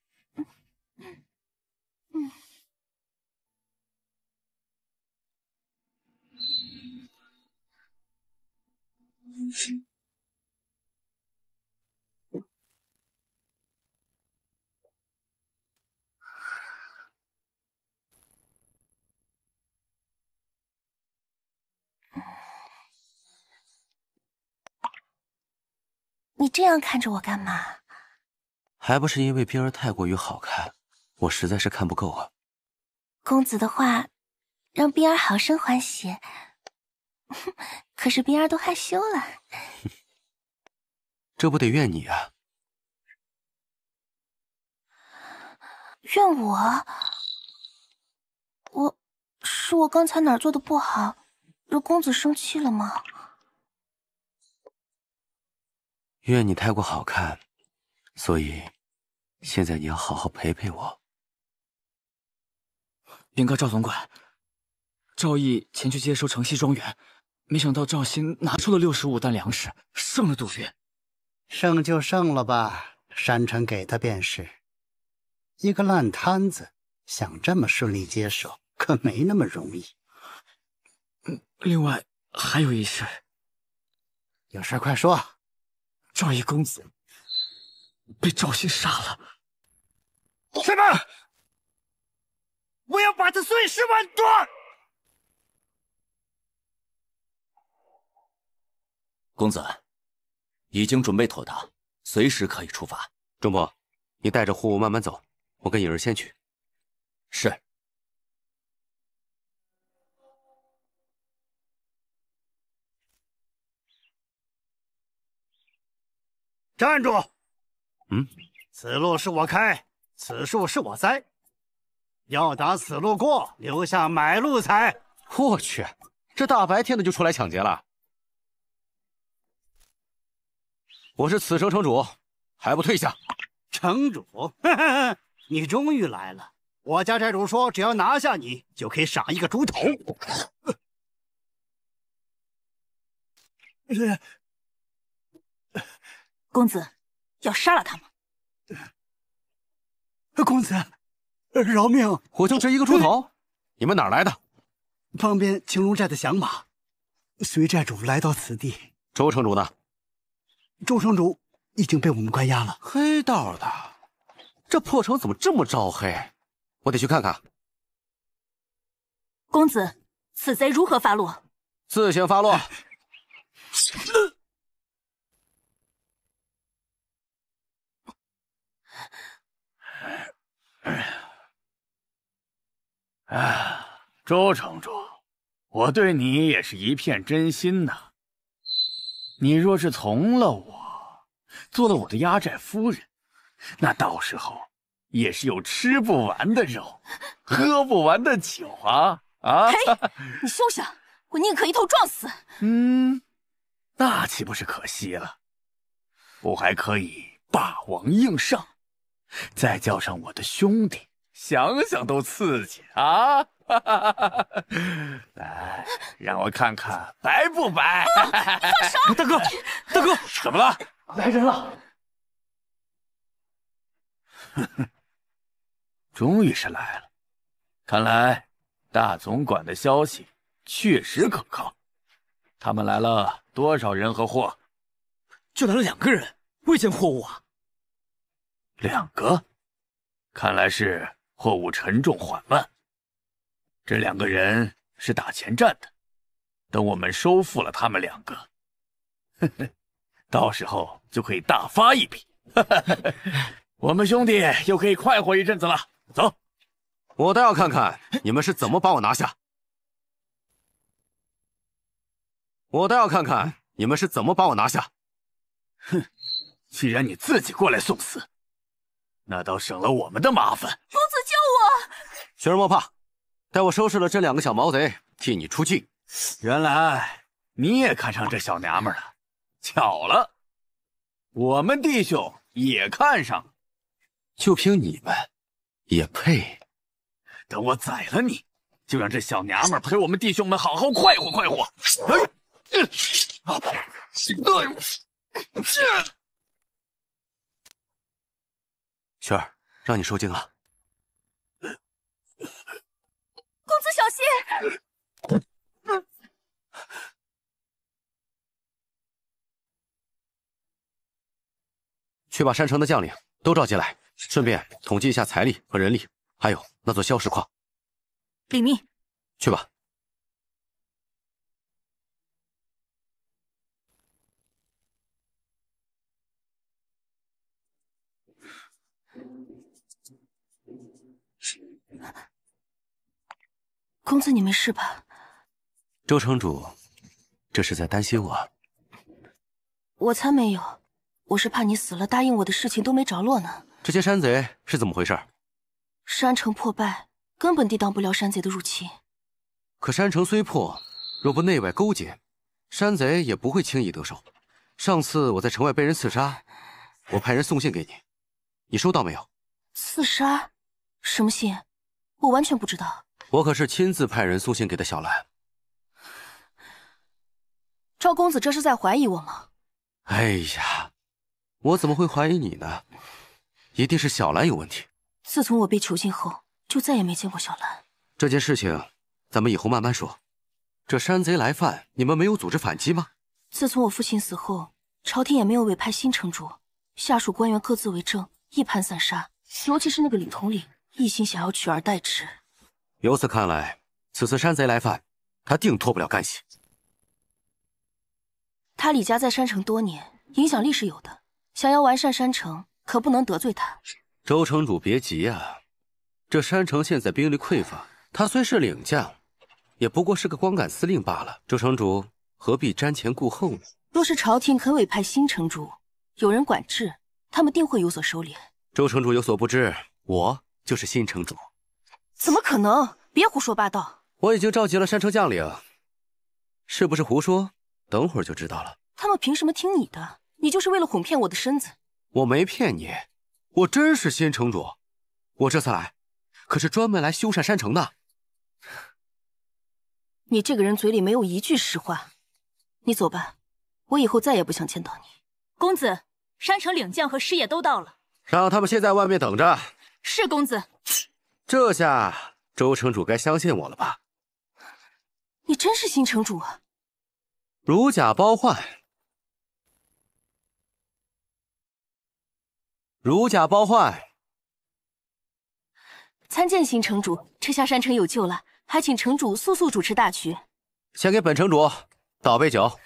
你这样看着我干嘛？还不是因为冰儿太过于好看，我实在是看不够啊。公子的话让冰儿好生欢喜，可是冰儿都害羞了。这不得怨你啊！怨我？我，是我刚才哪儿做的不好，惹公子生气了吗？愿你太过好看，所以现在你要好好陪陪我。禀哥，赵总管，赵毅前去接收城西庄园，没想到赵兴拿出了六十五担粮食，胜了杜鹃。胜就胜了吧，山城给他便是。一个烂摊子，想这么顺利接手，可没那么容易。另外还有一事，有事快说。赵义公子被赵信杀了！什么？我要把他碎尸万段！公子已经准备妥当，随时可以出发。仲伯，你带着货物慢慢走，我跟影儿先去。是。站住！嗯，此路是我开，此树是我栽，要打此路过，留下买路财。我去，这大白天的就出来抢劫了！我是此城城主，还不退下！城主，你终于来了！我家寨主说，只要拿下你，就可以赏一个猪头。公子，要杀了他吗？公子，饶命！我就值一个猪头，你们哪来的？旁边青龙寨的响马，随寨主来到此地。周城主呢？周城主已经被我们关押了。黑道的，这破城怎么这么招黑？我得去看看。公子，此贼如何发落？自行发落。哎呀，周城主，我对你也是一片真心呐。你若是从了我，做了我的压寨夫人，那到时候也是有吃不完的肉，喝不完的酒啊！啊！嘿，你休想，我宁可一头撞死。嗯，那岂不是可惜了？我还可以霸王硬上。再叫上我的兄弟，想想都刺激啊！来，让我看看白不白。放手，大哥，大哥，怎么了？来人了！终于是来了，看来大总管的消息确实可靠。他们来了多少人和货？就来了两个人，未见货物啊。两个，看来是货物沉重缓慢。这两个人是打前站的，等我们收复了他们两个，到时候就可以大发一笔。我们兄弟又可以快活一阵子了。走，我倒要看看你们是怎么把我拿下！我倒要看看你们是怎么把我拿下！哼，既然你自己过来送死。那倒省了我们的麻烦。公子救我！雪儿莫怕，待我收拾了这两个小毛贼，替你出气。原来你也看上这小娘们了？巧了，我们弟兄也看上就凭你们，也配？等我宰了你，就让这小娘们陪我们弟兄们好好快活快活。哎！雪儿，让你受惊了。公子小心！去把山城的将领都召进来，顺便统计一下财力和人力，还有那座硝石矿。领命，去吧。公子，你没事吧？周城主，这是在担心我？我才没有，我是怕你死了，答应我的事情都没着落呢。这些山贼是怎么回事？山城破败，根本抵挡不了山贼的入侵。可山城虽破，若不内外勾结，山贼也不会轻易得手。上次我在城外被人刺杀，我派人送信给你，你收到没有？刺杀？什么信？我完全不知道。我可是亲自派人送信给的小兰，赵公子这是在怀疑我吗？哎呀，我怎么会怀疑你呢？一定是小兰有问题。自从我被囚禁后，就再也没见过小兰。这件事情咱们以后慢慢说。这山贼来犯，你们没有组织反击吗？自从我父亲死后，朝廷也没有委派新城主，下属官员各自为政，一盘散沙。尤其是那个李统领，一心想要取而代之。由此看来，此次山贼来犯，他定脱不了干系。他李家在山城多年，影响力是有的。想要完善山城，可不能得罪他。周城主别急啊，这山城现在兵力匮乏，他虽是领将，也不过是个光杆司令罢了。周城主何必瞻前顾后呢？若是朝廷肯委派新城主，有人管制，他们定会有所收敛。周城主有所不知，我就是新城主。怎么可能？别胡说八道！我已经召集了山城将领，是不是胡说？等会儿就知道了。他们凭什么听你的？你就是为了哄骗我的身子？我没骗你，我真是新城主。我这次来，可是专门来修缮山城的。你这个人嘴里没有一句实话。你走吧，我以后再也不想见到你。公子，山城领将和师爷都到了，让他们先在外面等着。是公子。这下周城主该相信我了吧？你真是新城主啊！如假包换，如假包换。参见新城主，这下山城有救了，还请城主速速主持大局。先给本城主倒杯酒。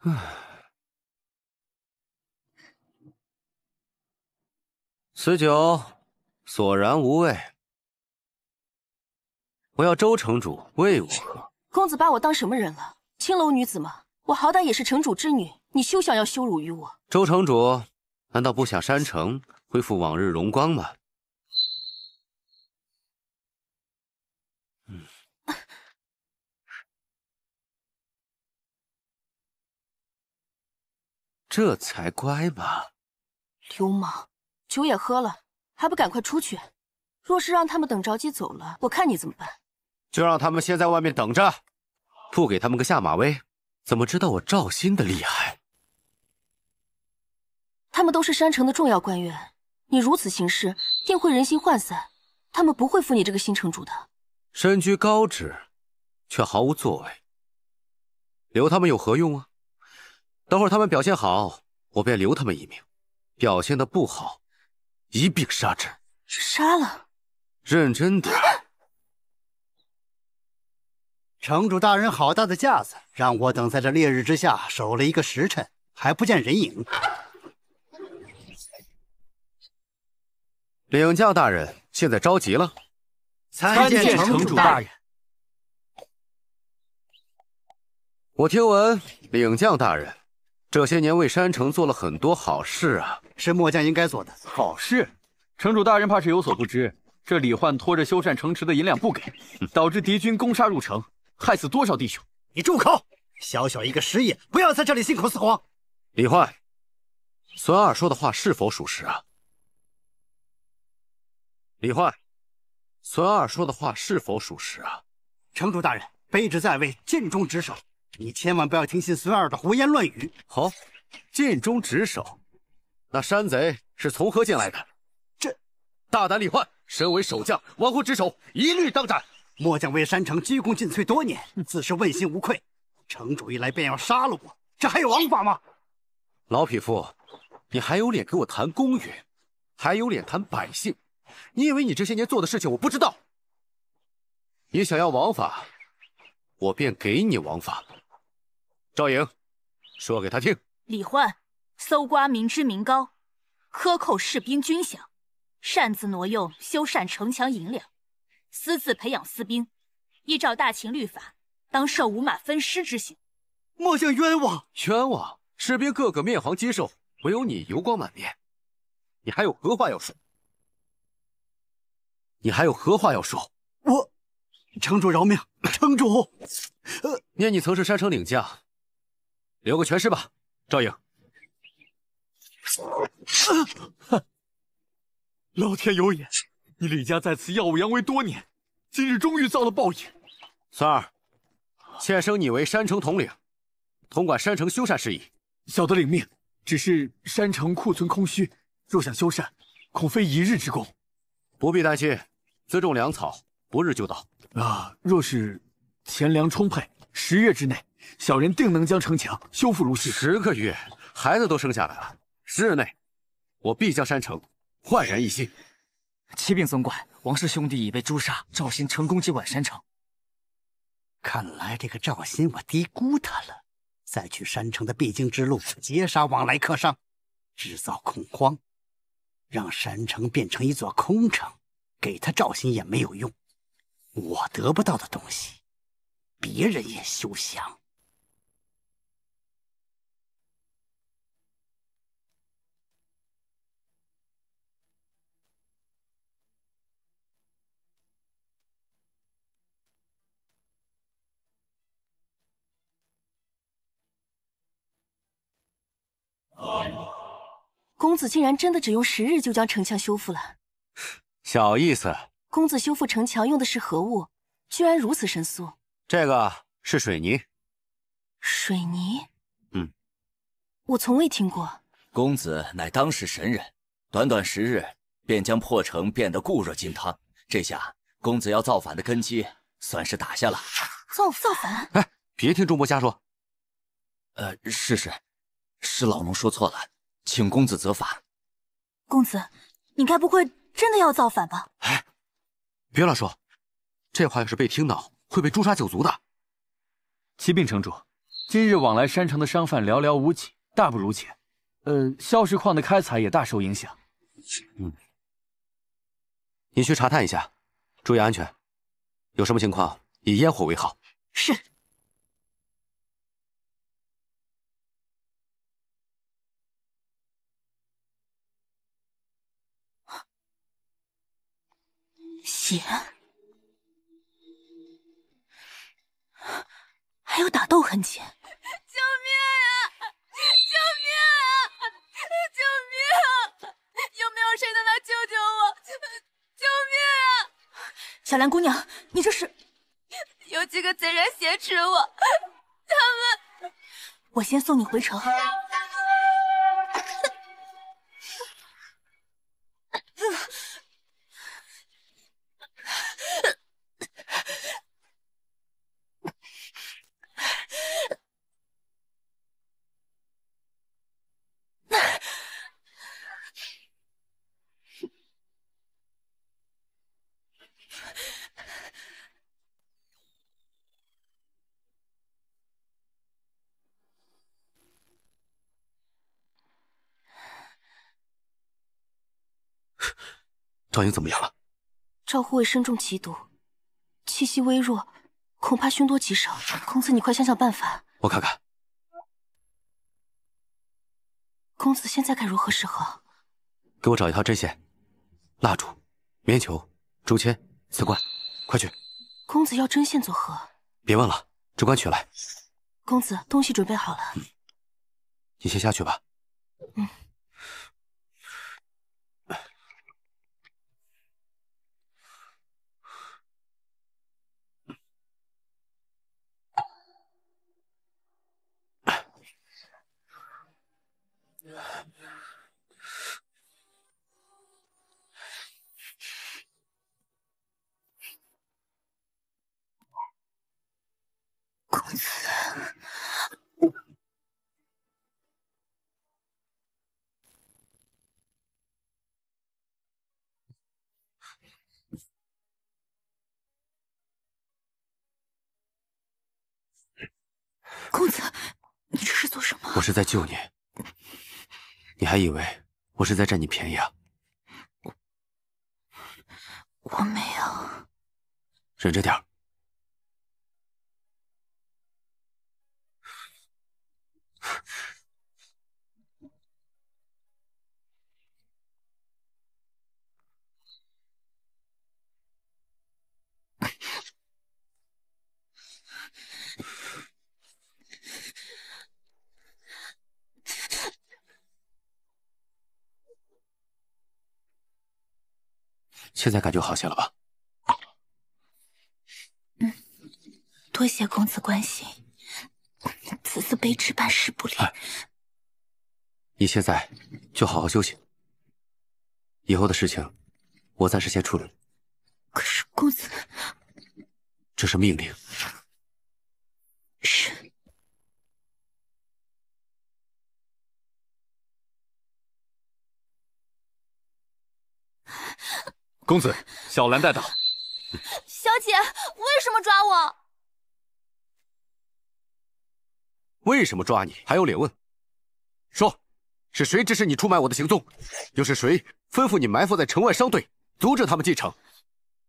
唉。此酒索然无味，我要周城主喂我喝。公子把我当什么人了？青楼女子吗？我好歹也是城主之女，你休想要羞辱于我。周城主难道不想山城恢复往日荣光吗？嗯，这才乖嘛！流氓。酒也喝了，还不赶快出去！若是让他们等着急走了，我看你怎么办？就让他们先在外面等着，不给他们个下马威，怎么知道我赵鑫的厉害？他们都是山城的重要官员，你如此行事，定会人心涣散。他们不会服你这个新城主的。身居高职，却毫无作为，留他们有何用啊？等会他们表现好，我便留他们一命；表现的不好。一并杀之。杀了？认真的。城主大人，好大的架子，让我等在这烈日之下守了一个时辰，还不见人影。领将大人现在着急了。参见城主大人。我听闻，领将大人。这些年为山城做了很多好事啊，是末将应该做的好事。城主大人怕是有所不知，这李焕拖着修缮城池的银两不给，导致敌军攻杀入城，害死多少弟兄？你住口！小小一个失爷，不要在这里信口雌黄。李焕，孙二说的话是否属实啊？李焕，孙二说的话是否属实啊？城主大人，卑职在位尽忠职守。你千万不要听信孙二的胡言乱语。好，尽忠职守。那山贼是从何进来的？这大胆李焕，身为守将，玩忽职守，一律当斩。末将为山城鞠躬尽瘁多年，自是问心无愧。城主一来便要杀了我，这还有王法吗？老匹夫，你还有脸跟我谈公允，还有脸谈百姓？你以为你这些年做的事情我不知道？你想要王法，我便给你王法。赵颖，说给他听。李焕搜刮民脂民膏，克扣士兵军饷，擅自挪用修缮城墙银两，私自培养私兵。依照大秦律法，当受五马分尸之刑。末将冤枉！冤枉！士兵个个面黄肌瘦，唯有你油光满面。你还有何话要说？你还有何话要说？我，城主饶命！城主，呃，念你曾是山城领将。留个全尸吧，赵颖。哼！老天有眼，你李家在此耀武扬威多年，今日终于遭了报应。三儿，妾升你为山城统领，统管山城修缮事宜。小的领命。只是山城库存空虚，若想修缮，恐非一日之功。不必担心，辎重粮草，不日就到。啊，若是钱粮充沛，十月之内。小人定能将城墙修复如新。十个月，孩子都生下来了。十日内，我必将山城焕然一新。启禀总管，王氏兄弟已被诛杀，赵鑫成功接管山城。看来这个赵鑫，我低估他了。再去山城的必经之路，劫杀往来客商，制造恐慌，让山城变成一座空城。给他赵鑫也没有用，我得不到的东西，别人也休想。公子竟然真的只用十日就将城墙修复了，小意思。公子修复城墙用的是何物？居然如此神速？这个是水泥。水泥？嗯，我从未听过。公子乃当世神人，短短十日便将破城变得固若金汤。这下公子要造反的根基算是打下了。造造反？哎，别听钟伯瞎说。呃，是是。是老奴说错了，请公子责罚。公子，你该不会真的要造反吧？哎，别乱说，这话要是被听到，会被诛杀九族的。启禀城主，今日往来山城的商贩寥寥无几，大不如前。呃，硝石矿的开采也大受影响。嗯，你去查探一下，注意安全。有什么情况以烟火为号。是。血，还有打斗痕迹。救命啊！救命！啊！救命！有没有谁能来救救我？救！命啊！小兰姑娘，你这是有几个贼人挟持我，他们……我先送你回城。赵英怎么样了？赵护卫身中奇毒，气息微弱，恐怕凶多吉少。公子，你快想想办法！我看看。公子现在该如何是好？给我找一套针线、蜡烛、棉球、竹签、瓷罐，快去！公子要针线做何？别问了，只管取来。公子，东西准备好了。你先下去吧。嗯。公子，你这是做什么？我是在救你。你还以为我是在占你便宜啊？我我没有，忍着点儿。现在感觉好些了吧？嗯，多谢公子关心。此次卑职办事不力，你现在就好好休息。以后的事情，我暂时先处理。可是，公子，这是命令。是。公子，小兰带到。小姐，为什么抓我？为什么抓你？还有脸问？说，是谁指使你出卖我的行踪？又是谁吩咐你埋伏在城外商队，阻止他们进城？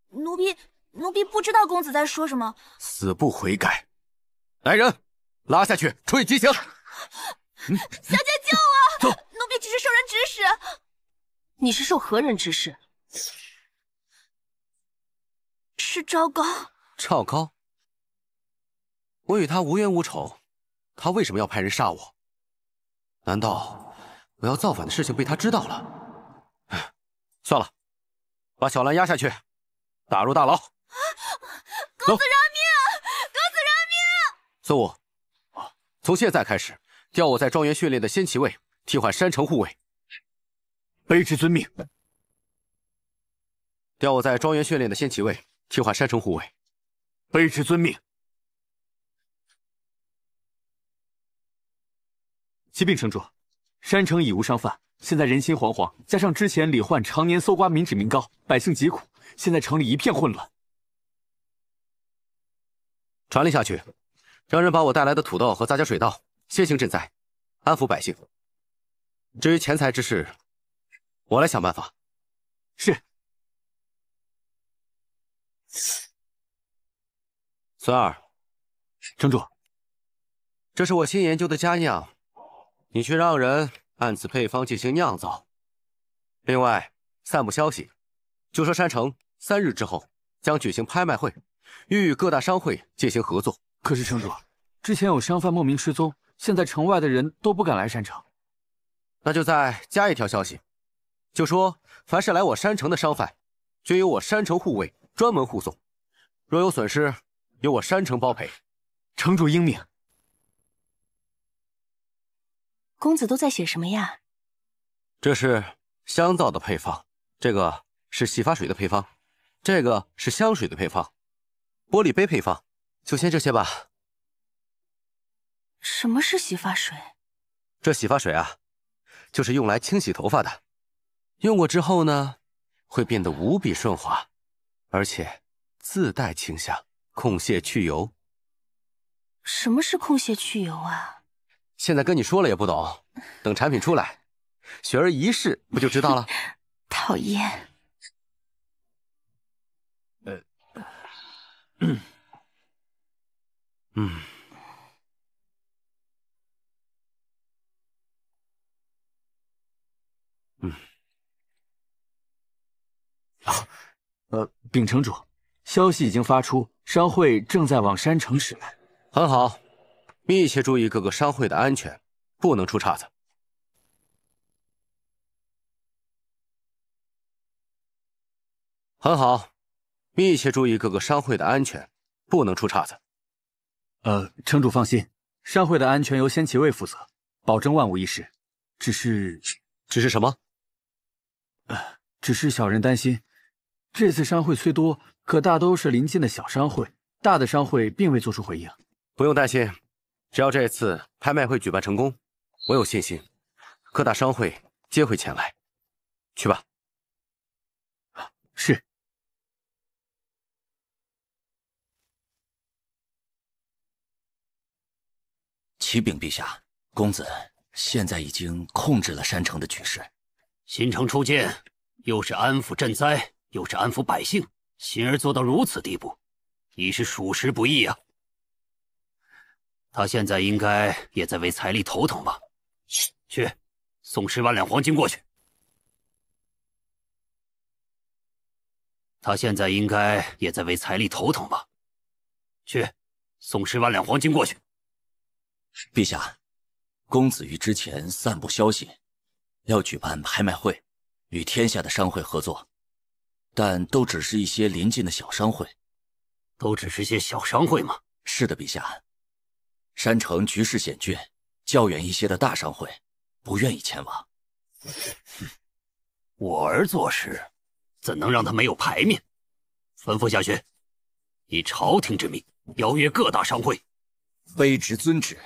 奴婢，奴婢不知道公子在说什么。死不悔改，来人，拉下去，处以极刑。小姐救我！走，奴婢只是受人指使。你是受何人指使？是赵高。赵高，我与他无冤无仇，他为什么要派人杀我？难道我要造反的事情被他知道了？算了，把小兰押下去，打入大牢。公子饶命！公子饶命！孙武，从现在开始，调我在庄园训练的先骑卫替换山城护卫。卑职遵命。调我在庄园训练的先骑卫。替换山城护卫，卑职遵命。启禀城主，山城已无商贩，现在人心惶惶，加上之前李焕常年搜刮民脂民膏，百姓疾苦，现在城里一片混乱。传令下去，让人把我带来的土豆和杂交水稻先行赈灾，安抚百姓。至于钱财之事，我来想办法。是。孙儿，城主，这是我新研究的佳酿，你去让人按此配方进行酿造。另外，散布消息，就说山城三日之后将举行拍卖会，欲与各大商会进行合作。可是城主，之前有商贩莫名失踪，现在城外的人都不敢来山城。那就再加一条消息，就说凡是来我山城的商贩，均有我山城护卫。专门护送，若有损失，由我山城包赔。城主英明。公子都在写什么呀？这是香皂的配方，这个是洗发水的配方，这个是香水的配方，玻璃杯配方，就先这些吧。什么是洗发水？这洗发水啊，就是用来清洗头发的，用过之后呢，会变得无比顺滑。而且自带清香，控屑去油。什么是控屑去油啊？现在跟你说了也不懂，等产品出来，雪儿一试不就知道了。讨厌。呃，嗯，嗯，嗯，啊，呃。禀城主，消息已经发出，商会正在往山城驶来。很好，密切注意各个商会的安全，不能出岔子。很好，密切注意各个商会的安全，不能出岔子。呃，城主放心，商会的安全由先骑卫负责，保证万无一失。只是，只是什么？呃，只是小人担心。这次商会虽多，可大都是临近的小商会，大的商会并未做出回应。不用担心，只要这次拍卖会举办成功，我有信心，各大商会皆会前来。去吧。是。启禀陛下，公子现在已经控制了山城的局势。新城初建，又是安抚赈灾。又是安抚百姓，心儿做到如此地步，已是属实不易啊。他现在应该也在为财力头疼吧？去，送十万两黄金过去。他现在应该也在为财力头疼吧？去，送十万两黄金过去。陛下，公子于之前散布消息，要举办拍卖会，与天下的商会合作。但都只是一些临近的小商会，都只是些小商会吗？是的，陛下。山城局势险峻，较远一些的大商会不愿意前往。我儿做事，怎能让他没有牌面？吩咐下去，以朝廷之命邀约各大商会。卑职遵旨。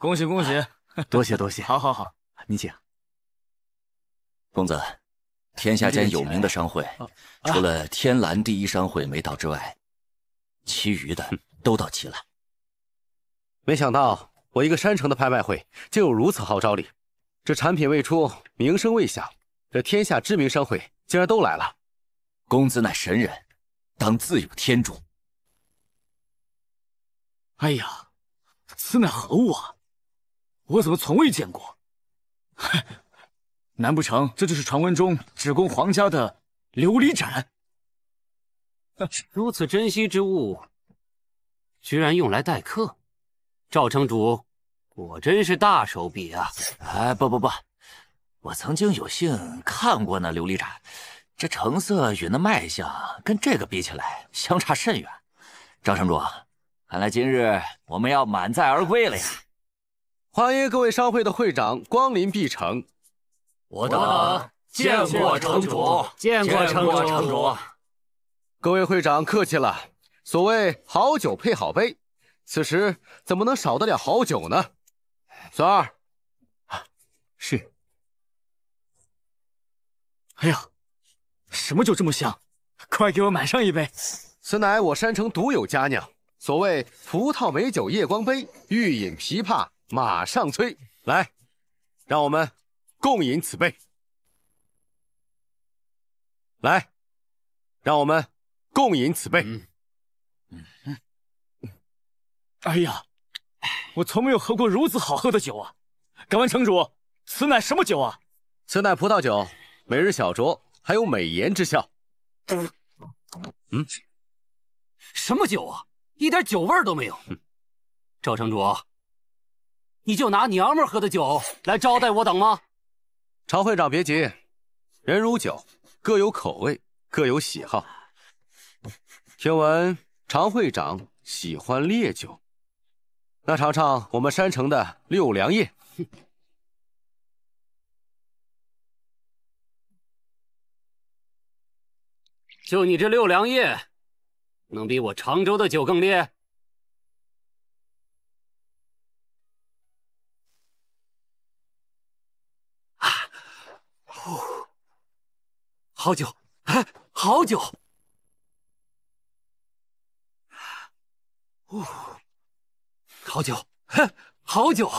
恭喜恭 喜，多谢多谢。好，好，好，你请。公子。天下间有名的商会，除了天蓝第一商会没到之外，其余的都到齐了。没想到我一个山城的拍卖会，竟有如此号召力。这产品未出，名声未响，这天下知名商会竟然都来了。公子乃神人，当自有天助。哎呀，此乃何物啊？我怎么从未见过？难不成这就是传闻中只供皇家的琉璃盏？如此珍稀之物，居然用来待客，赵城主果真是大手笔啊！哎，不不不，我曾经有幸看过那琉璃盏，这成色与那卖相跟这个比起来相差甚远。赵城主，看来今日我们要满载而归了呀！欢迎各位商会的会长光临碧城。我等见过城主，见过城主，城主。各位会长客气了。所谓好酒配好杯，此时怎么能少得了好酒呢？孙儿，啊，是。哎呀，什么酒这么香？快给我满上一杯。此乃我山城独有佳酿。所谓葡萄美酒夜光杯，欲饮琵琶马上催。来，让我们。共饮此杯，来，让我们共饮此杯。哎呀，我从没有喝过如此好喝的酒啊！敢问城主，此乃什么酒啊？此乃葡萄酒，每日小酌还有美颜之效。嗯，什么酒啊？一点酒味都没有。赵城主，你就拿娘们喝的酒来招待我等吗？常会长，别急，人如酒，各有口味，各有喜好。听闻常会长喜欢烈酒，那尝尝我们山城的六粮液。就你这六粮液，能比我常州的酒更烈？好酒，哎，好酒。哦，好酒，哎，好酒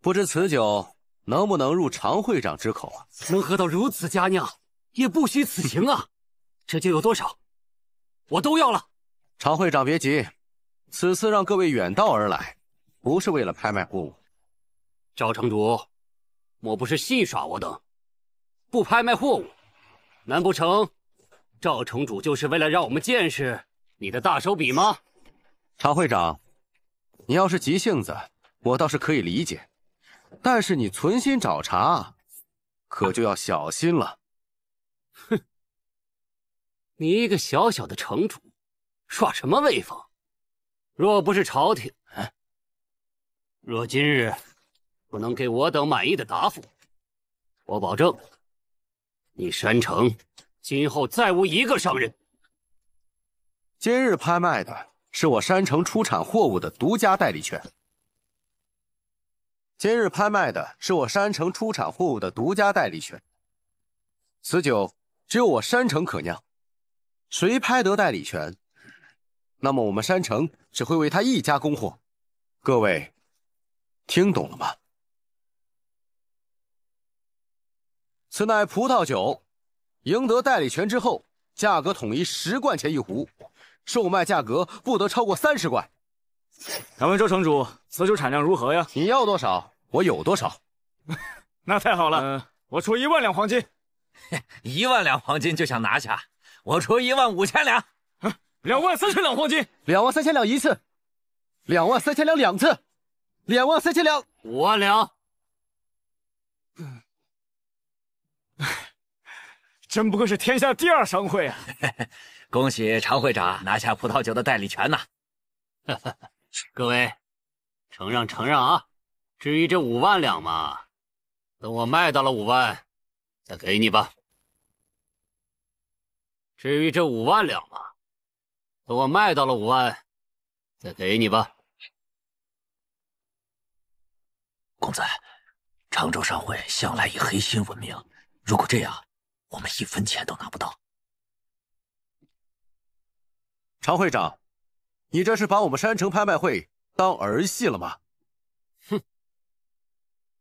不知此酒能不能入常会长之口啊？能喝到如此佳酿，也不虚此行啊！这酒有多少，我都要了。常会长别急，此次让各位远道而来，不是为了拍卖货物。赵成主，莫不是戏耍我等？不拍卖货物？难不成赵城主就是为了让我们见识你的大手笔吗？常会长，你要是急性子，我倒是可以理解；但是你存心找茬，可就要小心了。哼，你一个小小的城主，耍什么威风？若不是朝廷，若今日不能给我等满意的答复，我保证。你山城今后再无一个商人。今日拍卖的是我山城出产货物的独家代理权。今日拍卖的是我山城出产货物的独家代理权。此酒只有我山城可酿，谁拍得代理权，那么我们山城只会为他一家供货。各位，听懂了吗？此乃葡萄酒，赢得代理权之后，价格统一十贯钱一壶，售卖价格不得超过三十贯。敢问周城主，此酒产量如何呀？你要多少，我有多少。那太好了，我出一万两黄金。一万两黄金就想拿下？我出一万五千两。啊，两万三千两黄金。两万三千两一次。两万三千两两次。两万三千两。五万两。真不愧是天下第二商会啊！恭喜常会长拿下葡萄酒的代理权呐！各位，承让承让啊！至于这五万两嘛，等我卖到了五万，再给你吧。至于这五万两嘛，等我卖到了五万，再给你吧。公子，常州商会向来以黑心闻名，如果这样，我们一分钱都拿不到，常会长，你这是把我们山城拍卖会当儿戏了吗？哼，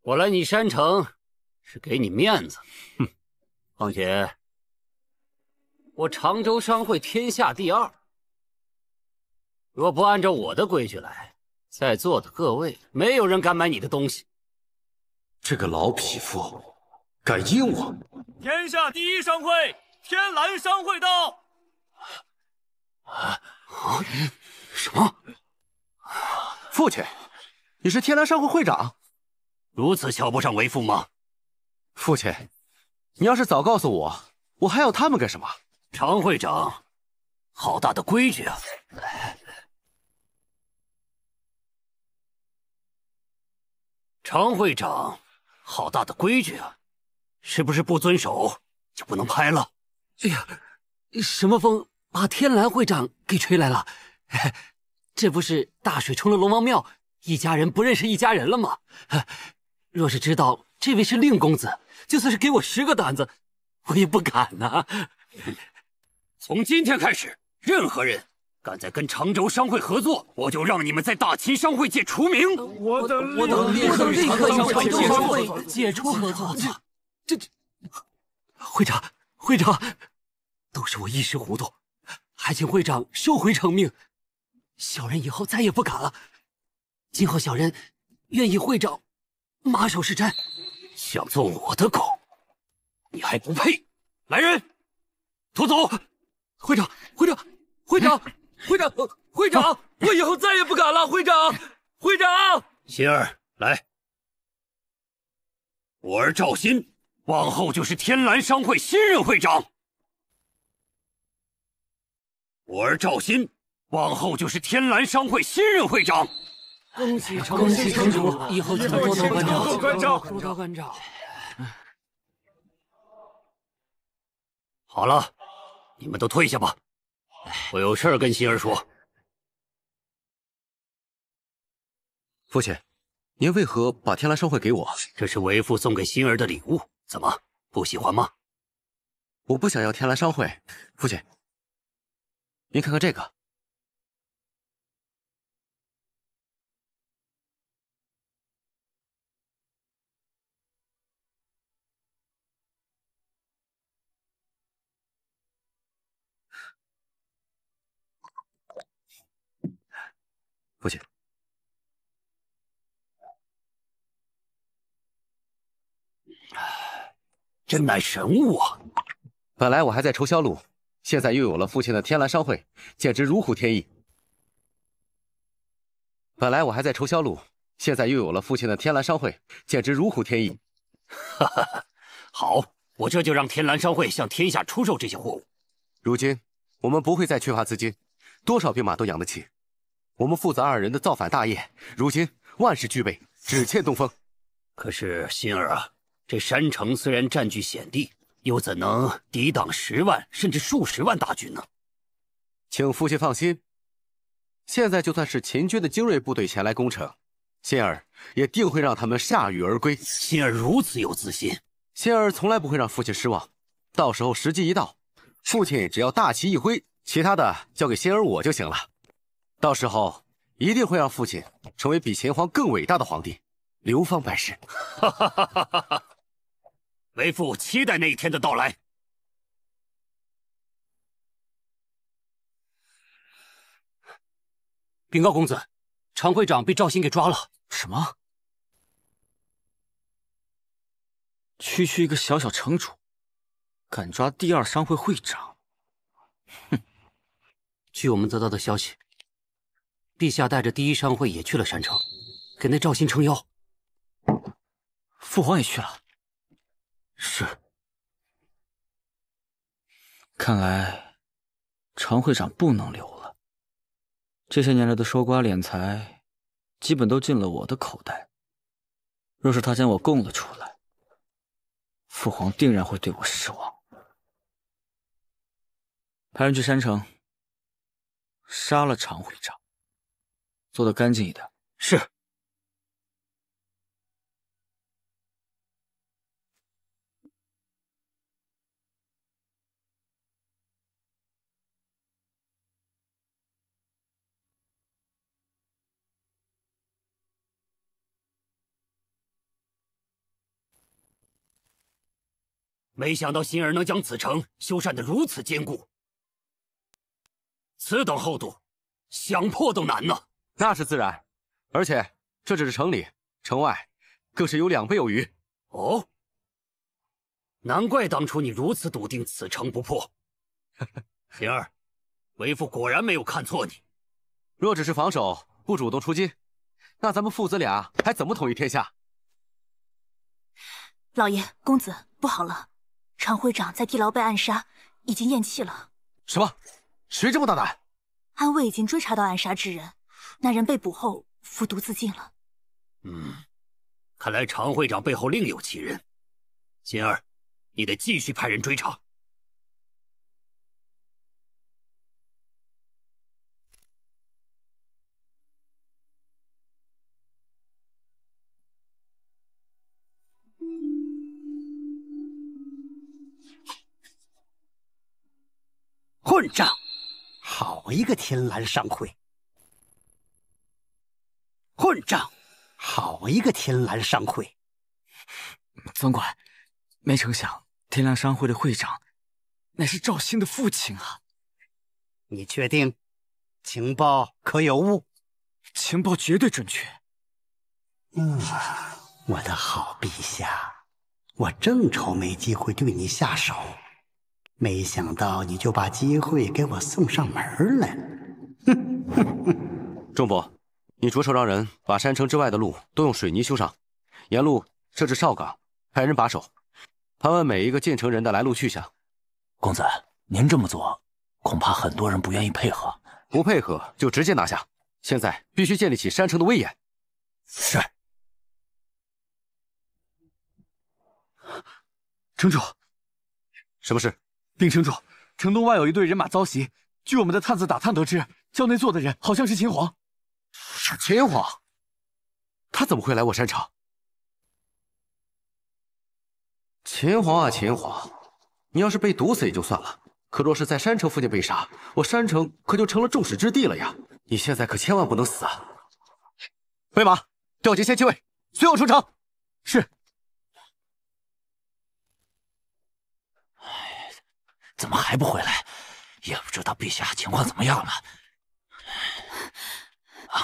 我来你山城是给你面子，哼！况且，我常州商会天下第二，若不按照我的规矩来，在座的各位没有人敢买你的东西。这个老匹夫！敢阴我！天下第一商会天蓝商会到！啊？什么？父亲，你是天蓝商会会长，如此瞧不上为父吗？父亲，你要是早告诉我，我还要他们干什么？常会长，好大的规矩啊！常会长，好大的规矩啊！是不是不遵守就不能拍了？哎呀，什么风把天蓝会长给吹来了？这不是大水冲了龙王庙，一家人不认识一家人了吗？若是知道这位是令公子，就算是给我十个胆子，我也不敢呐。从今天开始，任何人敢再跟常州商会合作，我就让你们在大秦商会界除名。我等，我等立刻向商会解除合作。这这，会长会长，都是我一时糊涂，还请会长收回成命。小人以后再也不敢了。今后小人愿意会长马首是瞻。想做我的狗，你还不配！来人，拖走！会长会长会长会长会长，我以后再也不敢了。会长会长，心儿来，我儿赵鑫。往后就是天蓝商会新任会长，我儿赵鑫往后就是天蓝商会新任会长，恭喜恭喜，城主，以后多多关照，多多关照。好了，你们都退下吧，我有事儿跟欣儿说。父亲，您为何把天蓝商会给我？这是为父送给欣儿的礼物。怎么不喜欢吗？我不想要天蓝商会，父亲，您看看这个，父亲。真乃神物！啊！本来我还在愁销路，现在又有了父亲的天蓝商会，简直如虎添翼。本来我还在愁销路，现在又有了父亲的天蓝商会，简直如虎添翼。哈哈，好，我这就让天蓝商会向天下出售这些货物。如今我们不会再缺乏资金，多少兵马都养得起。我们父子二人的造反大业，如今万事俱备，只欠东风。可是心儿啊！这山城虽然占据险地，又怎能抵挡十万甚至数十万大军呢？请父亲放心，现在就算是秦军的精锐部队前来攻城，仙儿也定会让他们铩羽而归。仙儿如此有自信，仙儿从来不会让父亲失望。到时候时机一到，父亲只要大旗一挥，其他的交给仙儿我就行了。到时候一定会让父亲成为比秦皇更伟大的皇帝，流芳百世。哈。为父期待那一天的到来。禀告公子，常会长被赵鑫给抓了。什么？区区一个小小城主，敢抓第二商会会长？哼！据我们得到的消息，陛下带着第一商会也去了山城，给那赵鑫撑腰。父皇也去了。是，看来常会长不能留了。这些年来的搜刮敛财，基本都进了我的口袋。若是他将我供了出来，父皇定然会对我失望。派人去山城，杀了常会长，做得干净一点。是。没想到心儿能将此城修缮的如此坚固，此等厚度，想破都难呢。那是自然，而且这只是城里，城外更是有两倍有余。哦，难怪当初你如此笃定此城不破。心 儿，为父果然没有看错你。若只是防守，不主动出击，那咱们父子俩还怎么统一天下？老爷，公子，不好了！常会长在地牢被暗杀，已经咽气了。什么？谁这么大胆？安卫已经追查到暗杀之人，那人被捕后服毒自尽了。嗯，看来常会长背后另有其人。心儿，你得继续派人追查。混账！好一个天蓝商会！混账！好一个天蓝商会！总管，没成想天蓝商会的会长乃是赵兴的父亲啊！你确定？情报可有误？情报绝对准确。嗯，我的好陛下，我正愁没机会对你下手。没想到你就把机会给我送上门来了，哼！哼，仲伯，你着手让人把山城之外的路都用水泥修上，沿路设置哨岗，派人把守，盘问每一个进城人的来路去向。公子，您这么做，恐怕很多人不愿意配合。不配合就直接拿下！现在必须建立起山城的威严。是。城主，什么事？禀城主，城东外有一队人马遭袭。据我们的探子打探得知，轿内坐的人好像是秦皇。秦皇？他怎么会来我山城？秦皇啊，秦皇，你要是被毒死也就算了，可若是在山城附近被杀，我山城可就成了众矢之的了呀！你现在可千万不能死啊！备马，调集千骑卫，随我出城。是。怎么还不回来？也不知道陛下情况怎么样了。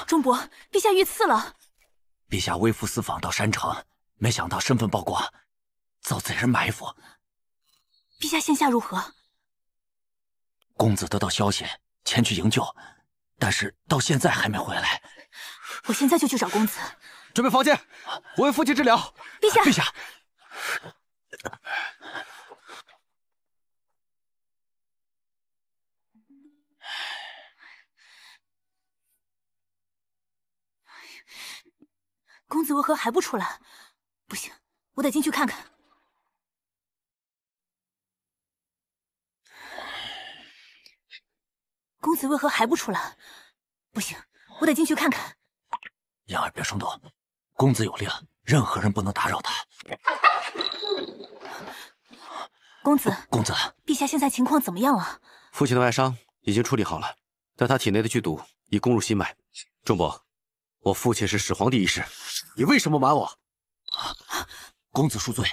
钟伯，陛下遇刺了！陛下微服私访到山城，没想到身份曝光，遭贼人埋伏。陛下现下如何？公子得到消息前去营救，但是到现在还没回来。我现在就去找公子，准备房间，我为父亲治疗。陛下，陛下。公子为何还不出来？不行，我得进去看看。公子为何还不出来？不行，我得进去看看。燕儿，别冲动，公子有令，任何人不能打扰他。公子，公子，陛下现在情况怎么样了？父亲的外伤已经处理好了，但他体内的剧毒已攻入心脉。仲伯，我父亲是始皇帝一世，你为什么瞒我？公子恕罪，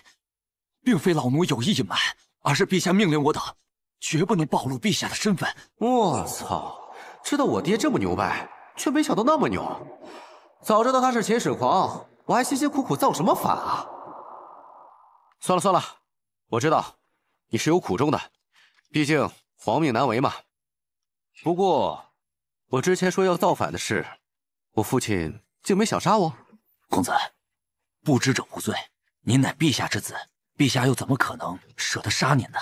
并非老奴有意隐瞒，而是陛下命令我等，绝不能暴露陛下的身份。我操！知道我爹这么牛掰，却没想到那么牛。早知道他是秦始皇，我还辛辛苦苦造什么反啊？算了算了，我知道，你是有苦衷的，毕竟皇命难违嘛。不过，我之前说要造反的事，我父亲竟没想杀我。公子，不知者无罪。您乃陛下之子，陛下又怎么可能舍得杀您呢？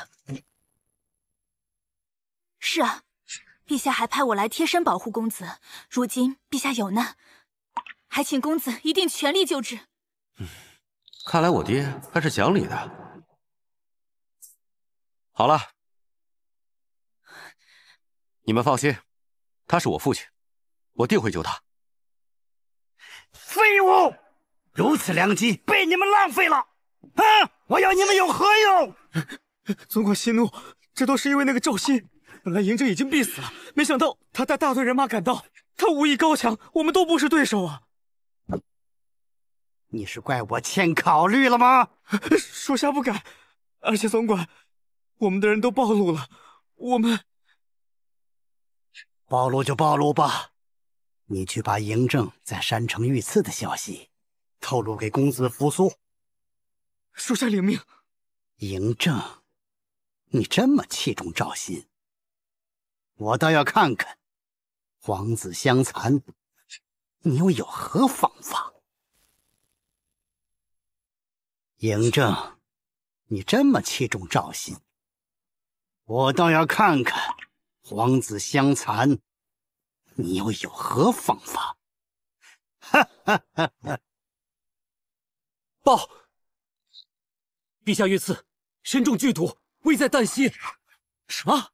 是啊，陛下还派我来贴身保护公子。如今陛下有难，还请公子一定全力救治。嗯，看来我爹还是讲理的。好了，你们放心，他是我父亲，我定会救他。废物！如此良机被你们浪费了，啊！我要你们有何用？总管息怒，这都是因为那个赵鑫。本来嬴政已经必死了，没想到他带大队人马赶到，他武艺高强，我们都不是对手啊！你是怪我欠考虑了吗？属下不敢。而且总管，我们的人都暴露了，我们暴露就暴露吧。你去把嬴政在山城遇刺的消息透露给公子扶苏。属下领命。嬴政，你这么器重赵信，我倒要看看，皇子相残，你又有何方法？嬴政，你这么器重赵信，我倒要看看，皇子相残。你又有何方法？哈！哈报，陛下遇刺，身中剧毒，危在旦夕。什么？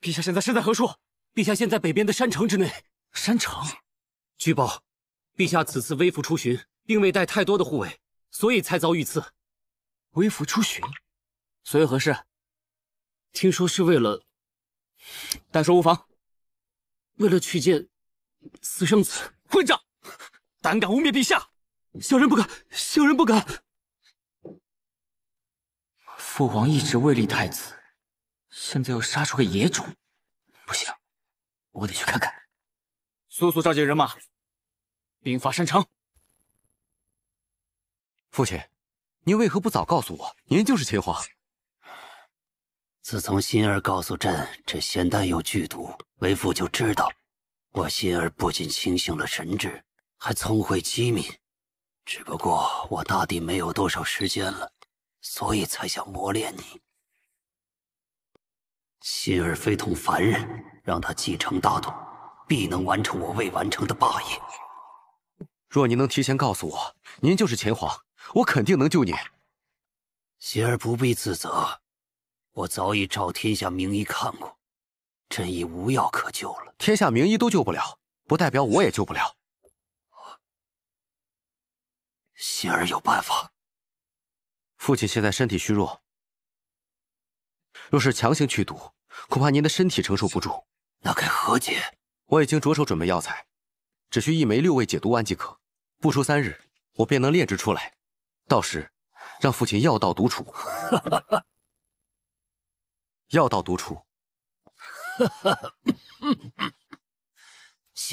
陛下现在身在何处？陛下现在北边的山城之内。山城。据报，陛下此次微服出巡，并未带太多的护卫，所以才遭遇刺。微服出巡，所谓何事？听说是为了……但说无妨。为了取见私生子，混账！胆敢污蔑陛下，小人不敢，小人不敢。父皇一直未立太子，现在又杀出个野种，不行，我得去看看。速速召集人马，兵发山城。父亲，您为何不早告诉我，您就是秦皇？自从心儿告诉朕这仙丹有剧毒，为父就知道，我心儿不仅清醒了神智，还聪慧机敏。只不过我大帝没有多少时间了，所以才想磨练你。心儿非同凡人，让他继承大统，必能完成我未完成的霸业。若您能提前告诉我您就是秦皇，我肯定能救您。心儿不必自责。我早已照天下名医看过，朕已无药可救了。天下名医都救不了，不代表我也救不了。心儿有办法。父亲现在身体虚弱，若是强行去毒，恐怕您的身体承受不住。那该何解？我已经着手准备药材，只需一枚六味解毒丸即可。不出三日，我便能炼制出来。到时让父亲药到毒除。要到独处，哈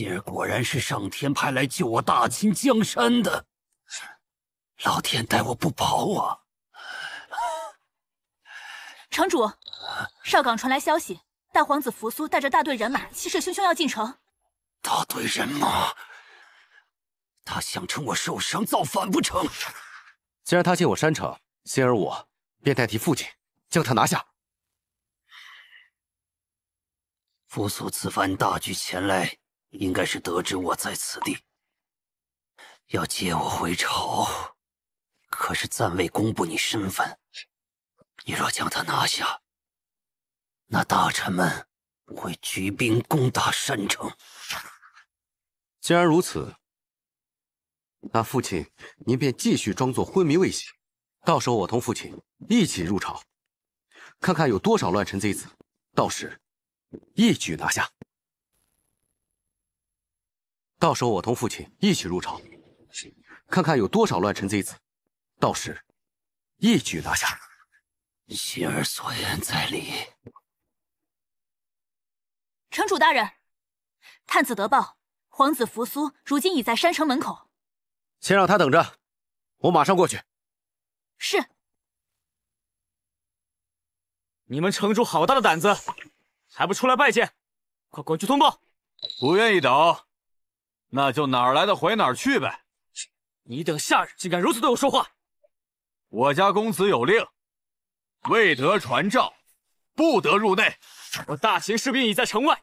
儿果然是上天派来救我大秦江山的。老天待我不薄啊！城主，少港传来消息，大皇子扶苏带着大队人马，气势汹汹要进城。大队人马，他想趁我受伤造反不成？既然他进我山城，心儿我便代替父亲将他拿下。扶苏此番大举前来，应该是得知我在此地，要接我回朝，可是暂未公布你身份。你若将他拿下，那大臣们会举兵攻打山城。既然如此，那父亲您便继续装作昏迷未醒，到时候我同父亲一起入朝，看看有多少乱臣贼子。到时。一举拿下，到时候我同父亲一起入朝，看看有多少乱臣贼子，到时一举拿下。心儿所言在理，城主大人，探子得报，皇子扶苏如今已在山城门口。先让他等着，我马上过去。是。你们城主好大的胆子！还不出来拜见！快滚去通报！不愿意等，那就哪儿来的回哪儿去呗！你等下人竟敢如此对我说话！我家公子有令，未得传召，不得入内。我大秦士兵已在城外，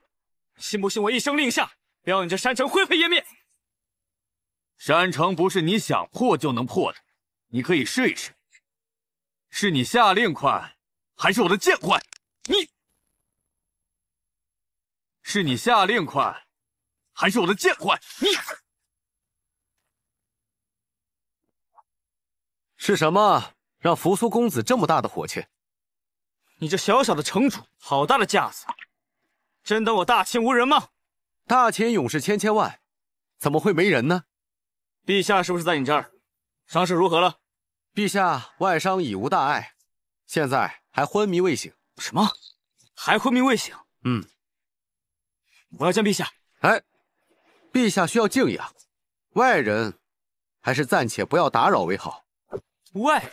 信不信我一声令下，要你这山城灰飞烟灭？山城不是你想破就能破的，你可以试一试。是你下令快，还是我的剑快？是你下令快，还是我的剑快？你是什么让扶苏公子这么大的火气？你这小小的城主，好大的架子，真当我大秦无人吗？大秦勇士千千万，怎么会没人呢？陛下是不是在你这儿？伤势如何了？陛下外伤已无大碍，现在还昏迷未醒。什么？还昏迷未醒？嗯。我要见陛下。哎，陛下需要静养，外人还是暂且不要打扰为好。外人，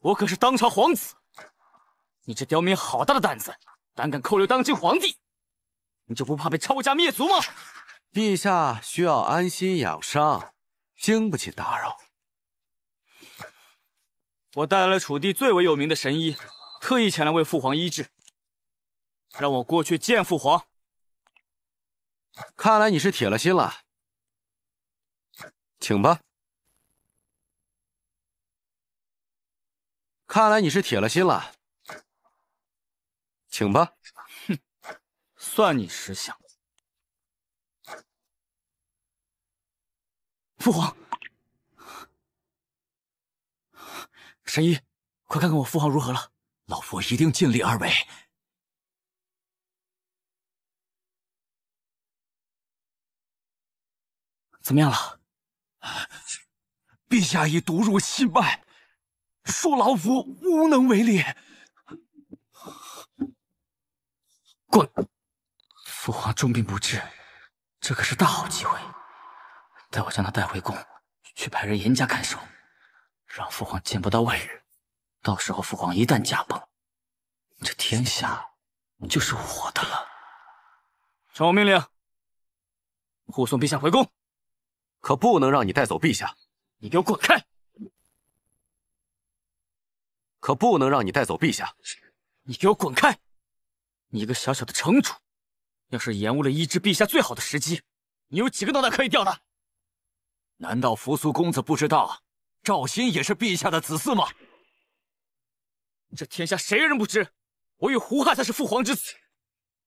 我可是当朝皇子，你这刁民好大的胆子，胆敢扣留当今皇帝，你就不怕被抄家灭族吗？陛下需要安心养伤，经不起打扰。我带来了楚地最为有名的神医，特意前来为父皇医治，让我过去见父皇。看来你是铁了心了，请吧。看来你是铁了心了，请吧。哼，算你识相。父皇，神医，快看看我父皇如何了。老夫一定尽力而为。怎么样了？陛下已毒入心脉，恕老夫无能为力。滚！父皇重病不治，这可是大好机会。待我将他带回宫，去派人严加看守，让父皇见不到外人。到时候父皇一旦驾崩，这天下就是我的了。传我命令，护送陛下回宫。可不能让你带走陛下，你给我滚开！可不能让你带走陛下，你给我滚开！你一个小小的城主，要是延误了医治陛下最好的时机，你有几个脑袋可以掉的？难道扶苏公子不知道赵鑫也是陛下的子嗣吗？这天下谁人不知？我与胡亥才是父皇之子。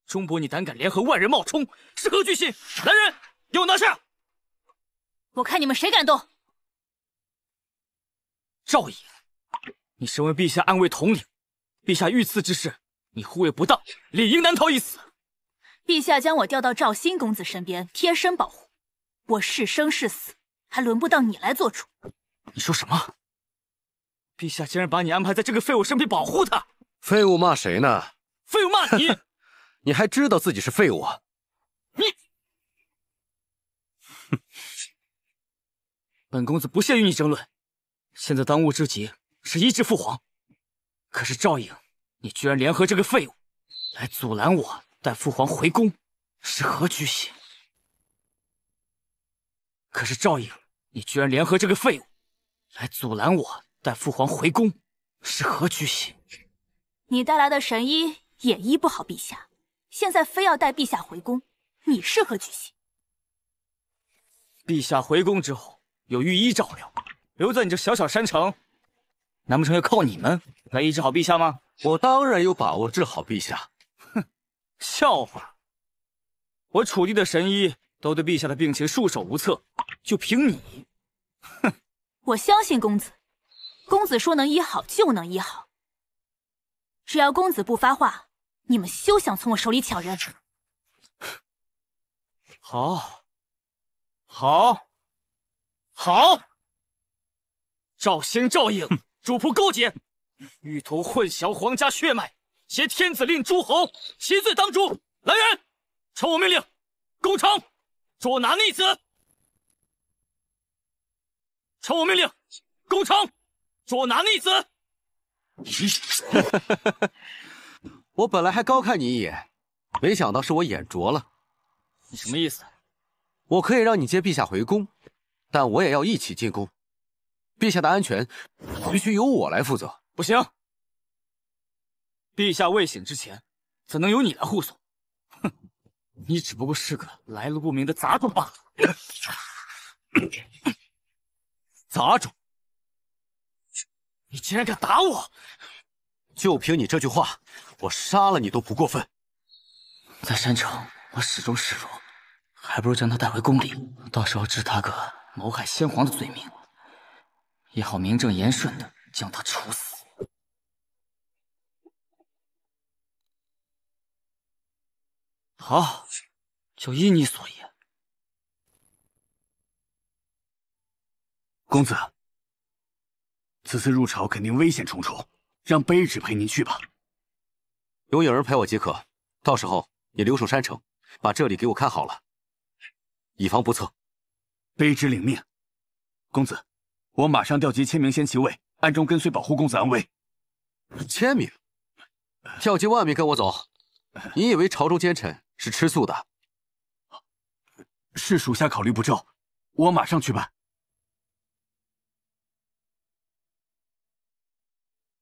钟伯，你胆敢联合万人冒充，是何居心？来人，给我拿下！我看你们谁敢动！赵颖，你身为陛下暗卫统领，陛下遇刺之事，你护卫不当，理应难逃一死。陛下将我调到赵新公子身边，贴身保护，我是生是死，还轮不到你来做主。你说什么？陛下竟然把你安排在这个废物身边保护他？废物骂谁呢？废物骂你，你还知道自己是废物？你！本公子不屑与你争论，现在当务之急是医治父皇。可是赵颖，你居然联合这个废物来阻拦我带父皇回宫，是何居心？可是赵颖，你居然联合这个废物来阻拦我带父皇回宫，是何居心？你带来的神医也医不好陛下，现在非要带陛下回宫，你是何居心？陛下回宫之后。有御医照料，留在你这小小山城，难不成要靠你们来医治好陛下吗？我当然有把握治好陛下。哼，笑话！我楚地的神医都对陛下的病情束手无策，就凭你？哼，我相信公子。公子说能医好就能医好，只要公子不发话，你们休想从我手里抢人好，好。好，赵兴、赵颖主仆勾结，欲图混淆皇家血脉，挟天子令诸侯，其罪当诛。来人，传我命令，攻城，捉拿逆子。传我命令，攻城，捉拿逆子。我本来还高看你一眼，没想到是我眼拙了。你什么意思？我可以让你接陛下回宫。但我也要一起进宫，陛下的安全必须由我来负责。不行，陛下未醒之前，怎能由你来护送？哼，你只不过是个来路不明的杂种罢了。杂种！你竟然敢打我！就凭你这句话，我杀了你都不过分。在山城，我始终示弱，还不如将他带回宫里，到时候治他个。谋害先皇的罪名，也好名正言顺的将他处死。好，就依你所言。公子，此次入朝肯定危险重重，让卑职陪您去吧。有影儿陪我即可。到时候你留守山城，把这里给我看好了，以防不测。卑职领命，公子，我马上调集千名先骑卫，暗中跟随保护公子安危。千名，调集万名，跟我走。你以为朝中奸臣是吃素的？是属下考虑不周，我马上去办。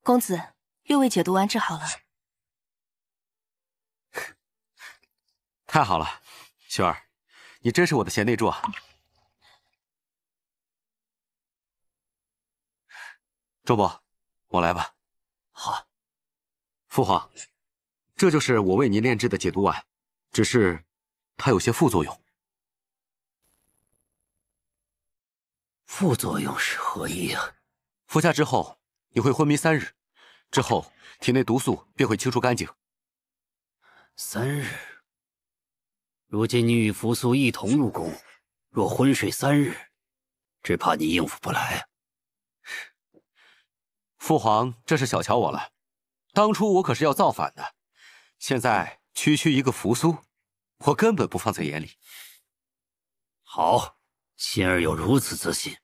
公子，六位解毒丸治好了。太好了，雪儿，你真是我的贤内助啊！周伯，我来吧。好，父皇，这就是我为您炼制的解毒丸，只是它有些副作用。副作用是何意啊？服下之后，你会昏迷三日，之后体内毒素便会清除干净。三日，如今你与扶苏一同入宫，若昏睡三日，只怕你应付不来啊。父皇这是小瞧我了，当初我可是要造反的，现在区区一个扶苏，我根本不放在眼里。好，心儿有如此自信，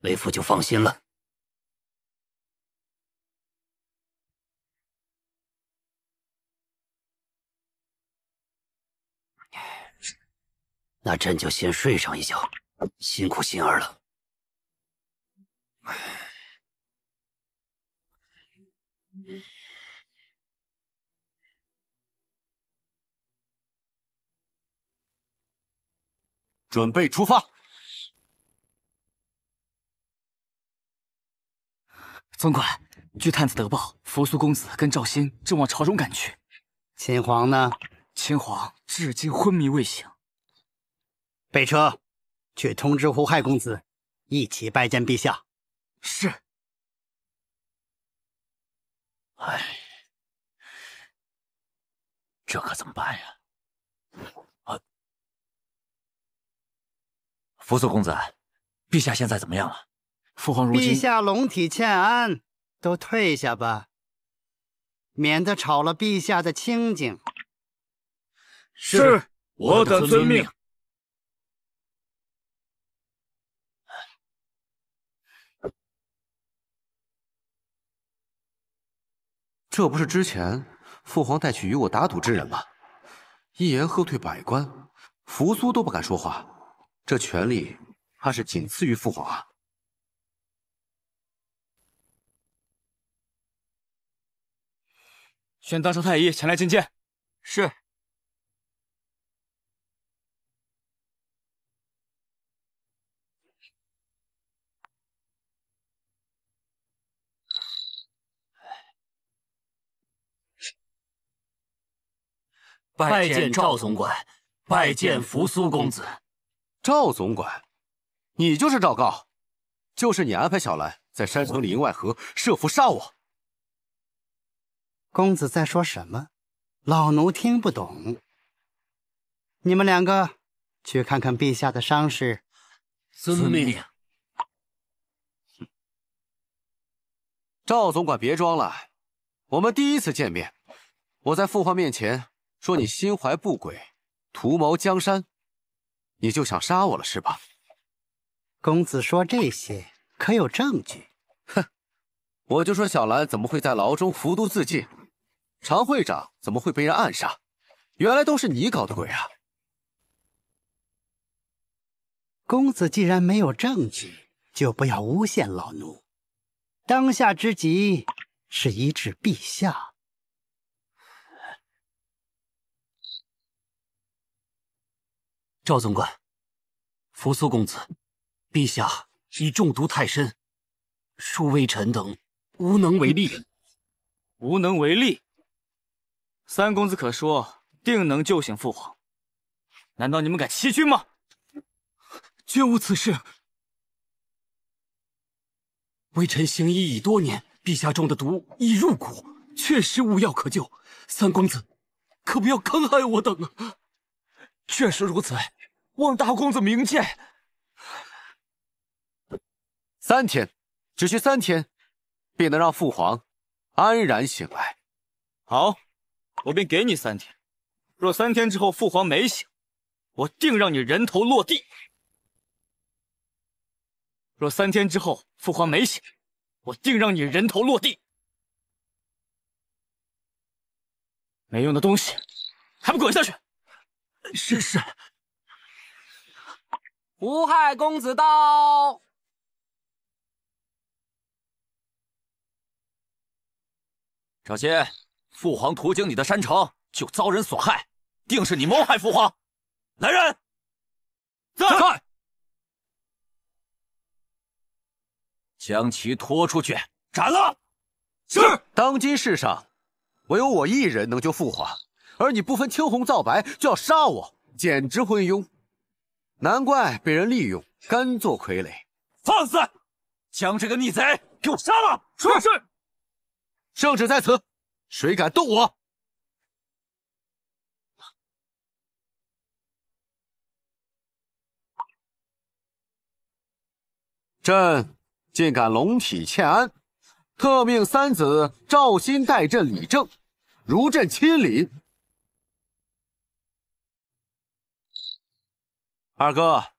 为父就放心了。那朕就先睡上一觉，辛苦心儿了。准备出发。总管，据探子得报，扶苏公子跟赵欣正往朝中赶去。秦皇呢？秦皇至今昏迷未醒。备车，去通知胡亥公子，一起拜见陛下。是。哎，这可怎么办呀？扶苏公子，陛下现在怎么样了？父皇如今陛下龙体欠安，都退下吧，免得吵了陛下的清静。是，我等遵命。这不是之前父皇带去与我打赌之人吗？一言喝退百官，扶苏都不敢说话。这权力怕是仅次于父皇。宣大少太医前来觐见。是。拜见赵总管，拜见扶苏公子。赵总管，你就是赵高，就是你安排小兰在山城里应外合，设伏杀我。公子在说什么？老奴听不懂。你们两个去看看陛下的伤势。遵命。赵总管，别装了。我们第一次见面，我在父皇面前说你心怀不轨，图谋江山。你就想杀我了是吧？公子说这些可有证据？哼，我就说小兰怎么会在牢中服毒自尽，常会长怎么会被人暗杀，原来都是你搞的鬼啊！公子既然没有证据，就不要诬陷老奴。当下之急是医治陛下。赵总管，扶苏公子，陛下已中毒太深，恕微臣等无能为力。无能为力？三公子可说定能救醒父皇，难道你们敢欺君吗？绝无此事。微臣行医已多年，陛下中的毒已入骨，确实无药可救。三公子，可不要坑害我等啊！确实如此，望大公子明鉴。三天，只需三天，便能让父皇安然醒来。好，我便给你三天。若三天之后父皇没醒，我定让你人头落地。若三天之后父皇没醒，我定让你人头落地。没用的东西，还不滚下去！是是！无害公子到。赵鑫，父皇途经你的山城就遭人所害，定是你谋害父皇。来人！在。将其拖出去，斩了。是。当今世上，唯有我一人能救父皇。而你不分青红皂白就要杀我，简直昏庸！难怪被人利用，甘做傀儡。放肆！将这个逆贼给我杀了！是是。圣旨在此，谁敢动我？朕竟敢龙体欠安，特命三子赵鑫代朕理政，如朕亲临。二哥，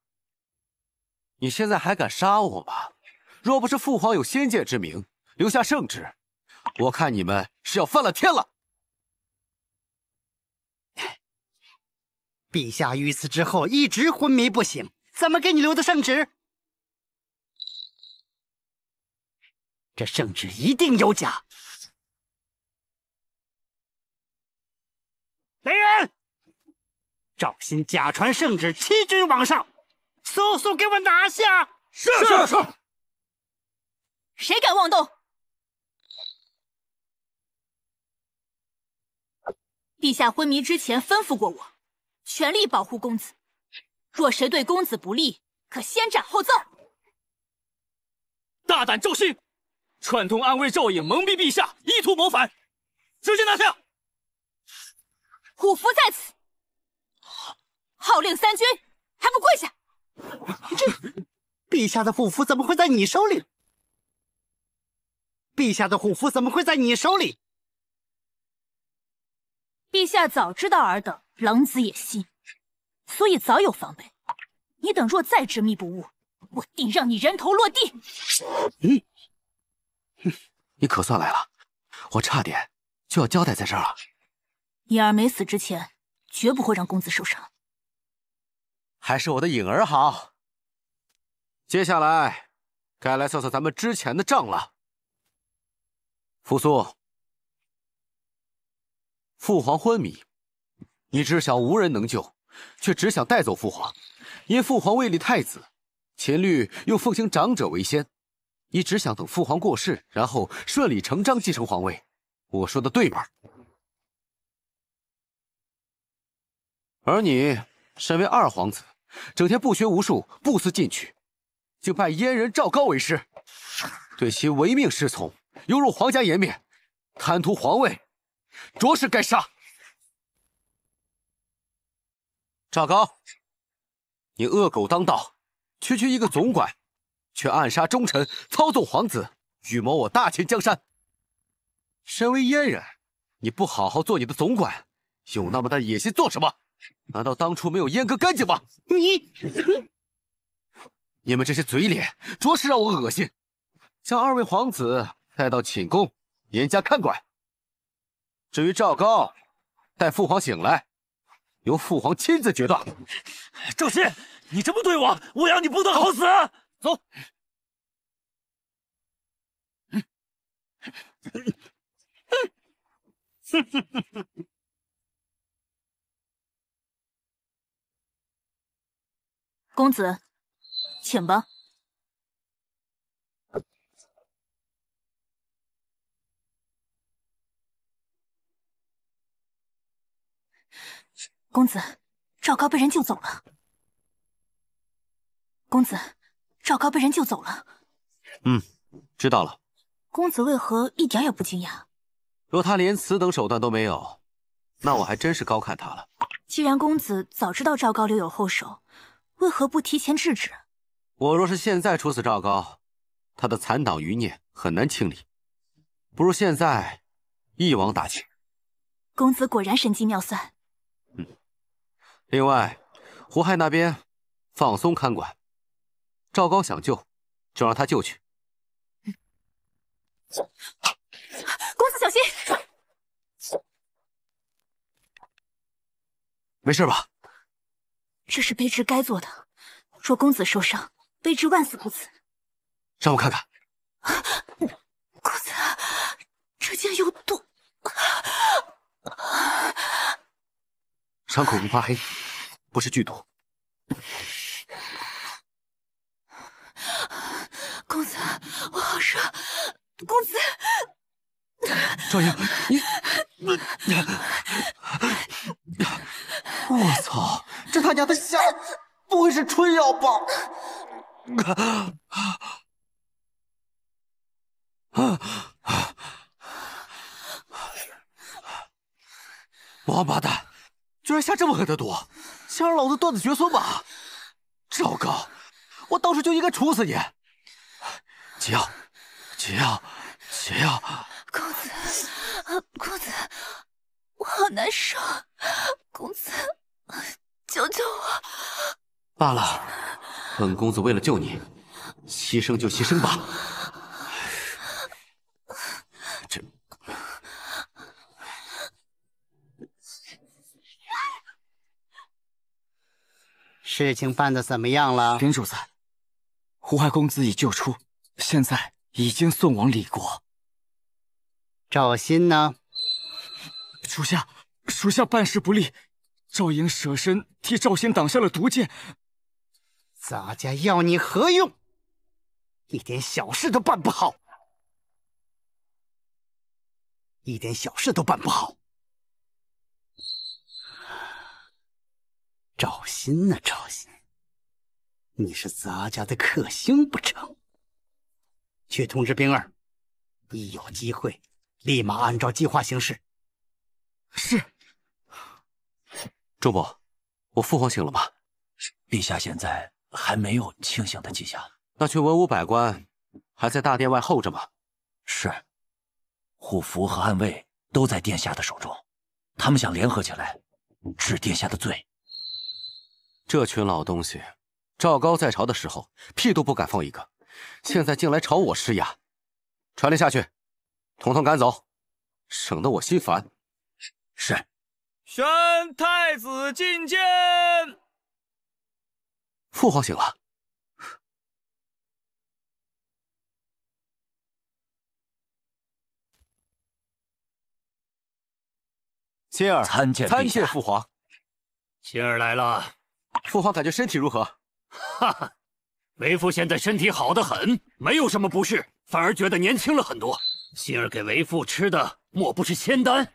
你现在还敢杀我吗？若不是父皇有先见之明，留下圣旨，我看你们是要翻了天了。陛下遇刺之后一直昏迷不醒，怎么给你留的圣旨？这圣旨一定有假。来人！赵鑫假传圣旨，欺君罔上，速速给我拿下！是是是！谁敢妄动？陛下昏迷之前吩咐过我，全力保护公子。若谁对公子不利，可先斩后奏。大胆赵鑫，串通安危赵颖蒙蔽陛下，意图谋反，直接拿下！虎符在此。号令三军，还不跪下！这陛下的虎符怎么会在你手里？陛下的虎符怎么会在你手里？陛下早知道尔等狼子野心，所以早有防备。你等若再执迷不悟，我定让你人头落地。嗯，哼，你可算来了，我差点就要交代在这儿了。你儿没死之前，绝不会让公子受伤。还是我的颖儿好。接下来，该来算算咱们之前的账了。扶苏，父皇昏迷，你只想无人能救，却只想带走父皇。因父皇未立太子，秦律又奉行长者为先，你只想等父皇过世，然后顺理成章继承皇位。我说的对吗？而你身为二皇子。整天不学无术、不思进取，竟拜阉人赵高为师，对其唯命是从，犹辱皇家颜面，贪图皇位，着实该杀。赵高，你恶狗当道，区区一个总管，却暗杀忠臣，操纵皇子，预谋我大秦江山。身为阉人，你不好好做你的总管，有那么大野心做什么？难道当初没有阉割干净吗？你，你们这些嘴脸，着实让我恶心。将二位皇子带到寝宫严加看管。至于赵高，待父皇醒来，由父皇亲自决断。赵信，你这么对我，我要你不得好死。走。公子，请吧。公子，赵高被人救走了。公子，赵高被人救走了。嗯，知道了。公子为何一点也不惊讶？若他连此等手段都没有，那我还真是高看他了。既然公子早知道赵高留有后手，为何不提前制止？我若是现在处死赵高，他的残党余孽很难清理，不如现在一网打尽。公子果然神机妙算。嗯。另外，胡亥那边放松看管，赵高想救就让他救去。公子小心。没事吧？这是卑职该做的。若公子受伤，卑职万死不辞。让我看看。公子，这剑有毒，伤口无发黑，不是剧毒。公子，我好热。公子。赵莹，你。我操！这他娘的下不会是春药吧？王八蛋，居然下这么狠的毒，想让老子断子绝孙吧？赵高，我当时就应该处死你！解药，解药，解药！公子，公子，我好难受。公子，救救我！罢了，本公子为了救你，牺牲就牺牲吧。这 事情办的怎么样了？林主子，胡亥公子已救出，现在已经送往李国。赵鑫呢？属下，属下办事不力。赵颖舍身替赵鑫挡下了毒箭。咱家要你何用？一点小事都办不好，一点小事都办不好。赵鑫啊，赵鑫，你是咱家的克星不成？去通知冰儿，一有机会，立马按照计划行事。是。周伯，我父皇醒了吗？陛下现在还没有清醒的迹象。那群文武百官还在大殿外候着吗？是，虎符和暗卫都在殿下的手中，他们想联合起来治殿下的罪。这群老东西，赵高在朝的时候屁都不敢放一个，现在竟来朝我施压。传令下去，统统赶走，省得我心烦。是。宣太子觐见。父皇醒了。心儿参见父皇。心儿来了。父皇感觉身体如何？哈哈，为父现在身体好得很，没有什么不适，反而觉得年轻了很多。心儿给为父吃的莫不是仙丹？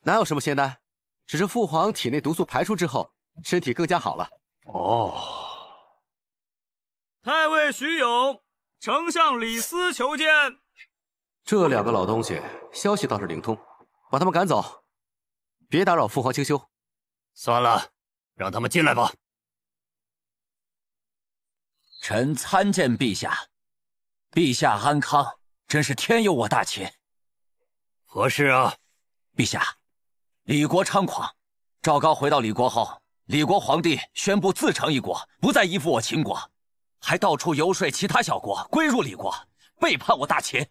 哪有什么仙丹？只是父皇体内毒素排出之后，身体更加好了。哦，太尉徐勇、丞相李斯求见。这两个老东西，消息倒是灵通，把他们赶走，别打扰父皇清修。算了，让他们进来吧。臣参见陛下，陛下安康，真是天佑我大秦。何事啊，陛下？李国猖狂，赵高回到李国后，李国皇帝宣布自成一国，不再依附我秦国，还到处游说其他小国归入李国，背叛我大秦。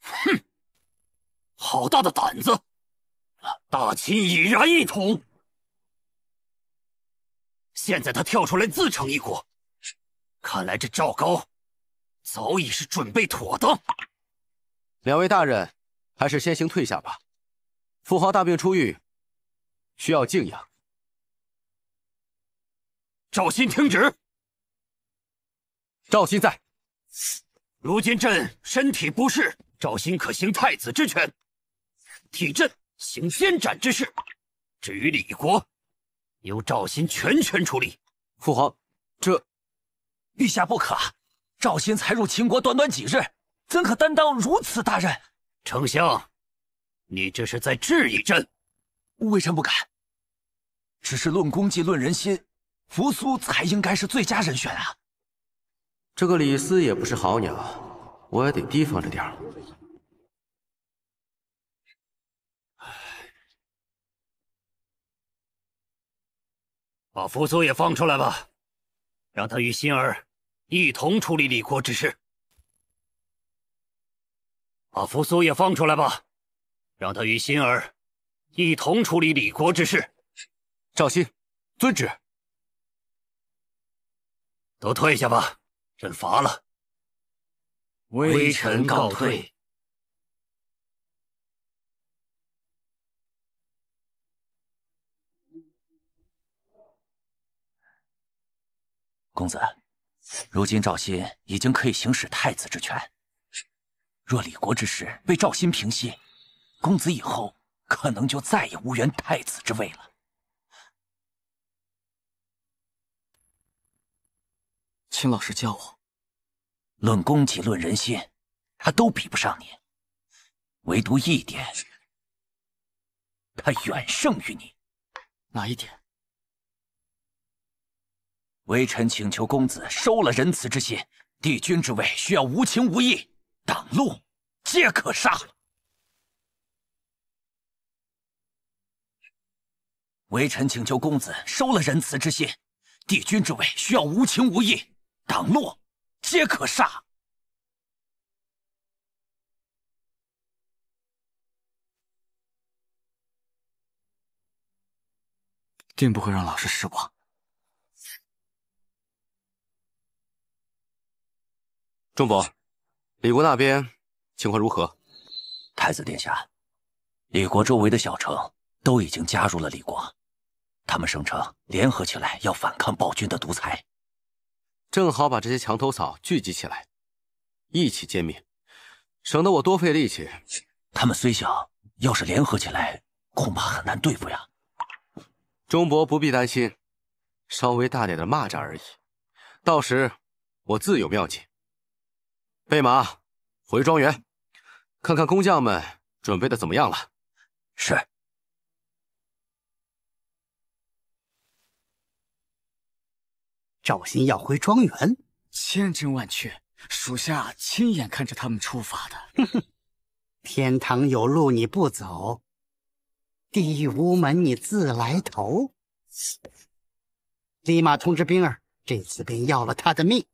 哼，好大的胆子！大秦已然一统，现在他跳出来自成一国，看来这赵高早已是准备妥当。两位大人，还是先行退下吧。父皇大病初愈，需要静养。赵鑫听旨。赵鑫在。如今朕身体不适，赵鑫可行太子之权，替朕行先斩之事。至于李国，由赵鑫全权处理。父皇，这陛下不可。赵鑫才入秦国短短几日，怎可担当如此大任？丞相。你这是在质疑朕？微臣不敢。只是论功绩、论人心，扶苏才应该是最佳人选啊！这个李斯也不是好鸟，我也得提防着点儿。把扶苏也放出来吧，让他与心儿一同处理李国之事。把扶苏也放出来吧。让他与心儿一同处理李国之事。赵鑫，遵旨。都退下吧，朕乏了。微臣告退。公子，如今赵鑫已经可以行使太子之权。若李国之事被赵鑫平息，公子以后可能就再也无缘太子之位了。请老师教我，论功绩、论人心，他都比不上你，唯独一点，他远胜于你。哪一点？微臣请求公子收了仁慈之心。帝君之位需要无情无义，挡路皆可杀。微臣请求公子收了仁慈之心。帝君之位需要无情无义，挡路皆可杀，定不会让老师失望。仲伯，李国那边情况如何？太子殿下，李国周围的小城都已经加入了李国。他们声称联合起来要反抗暴君的独裁，正好把这些墙头草聚集起来，一起歼灭，省得我多费力气。他们虽小，要是联合起来，恐怕很难对付呀。钟伯不必担心，稍微大点的蚂蚱而已。到时我自有妙计。备马，回庄园，看看工匠们准备的怎么样了。是。赵鑫要回庄园，千真万确，属下亲眼看着他们出发的。天堂有路你不走，地狱无门你自来投。立马通知冰儿，这次便要了他的命。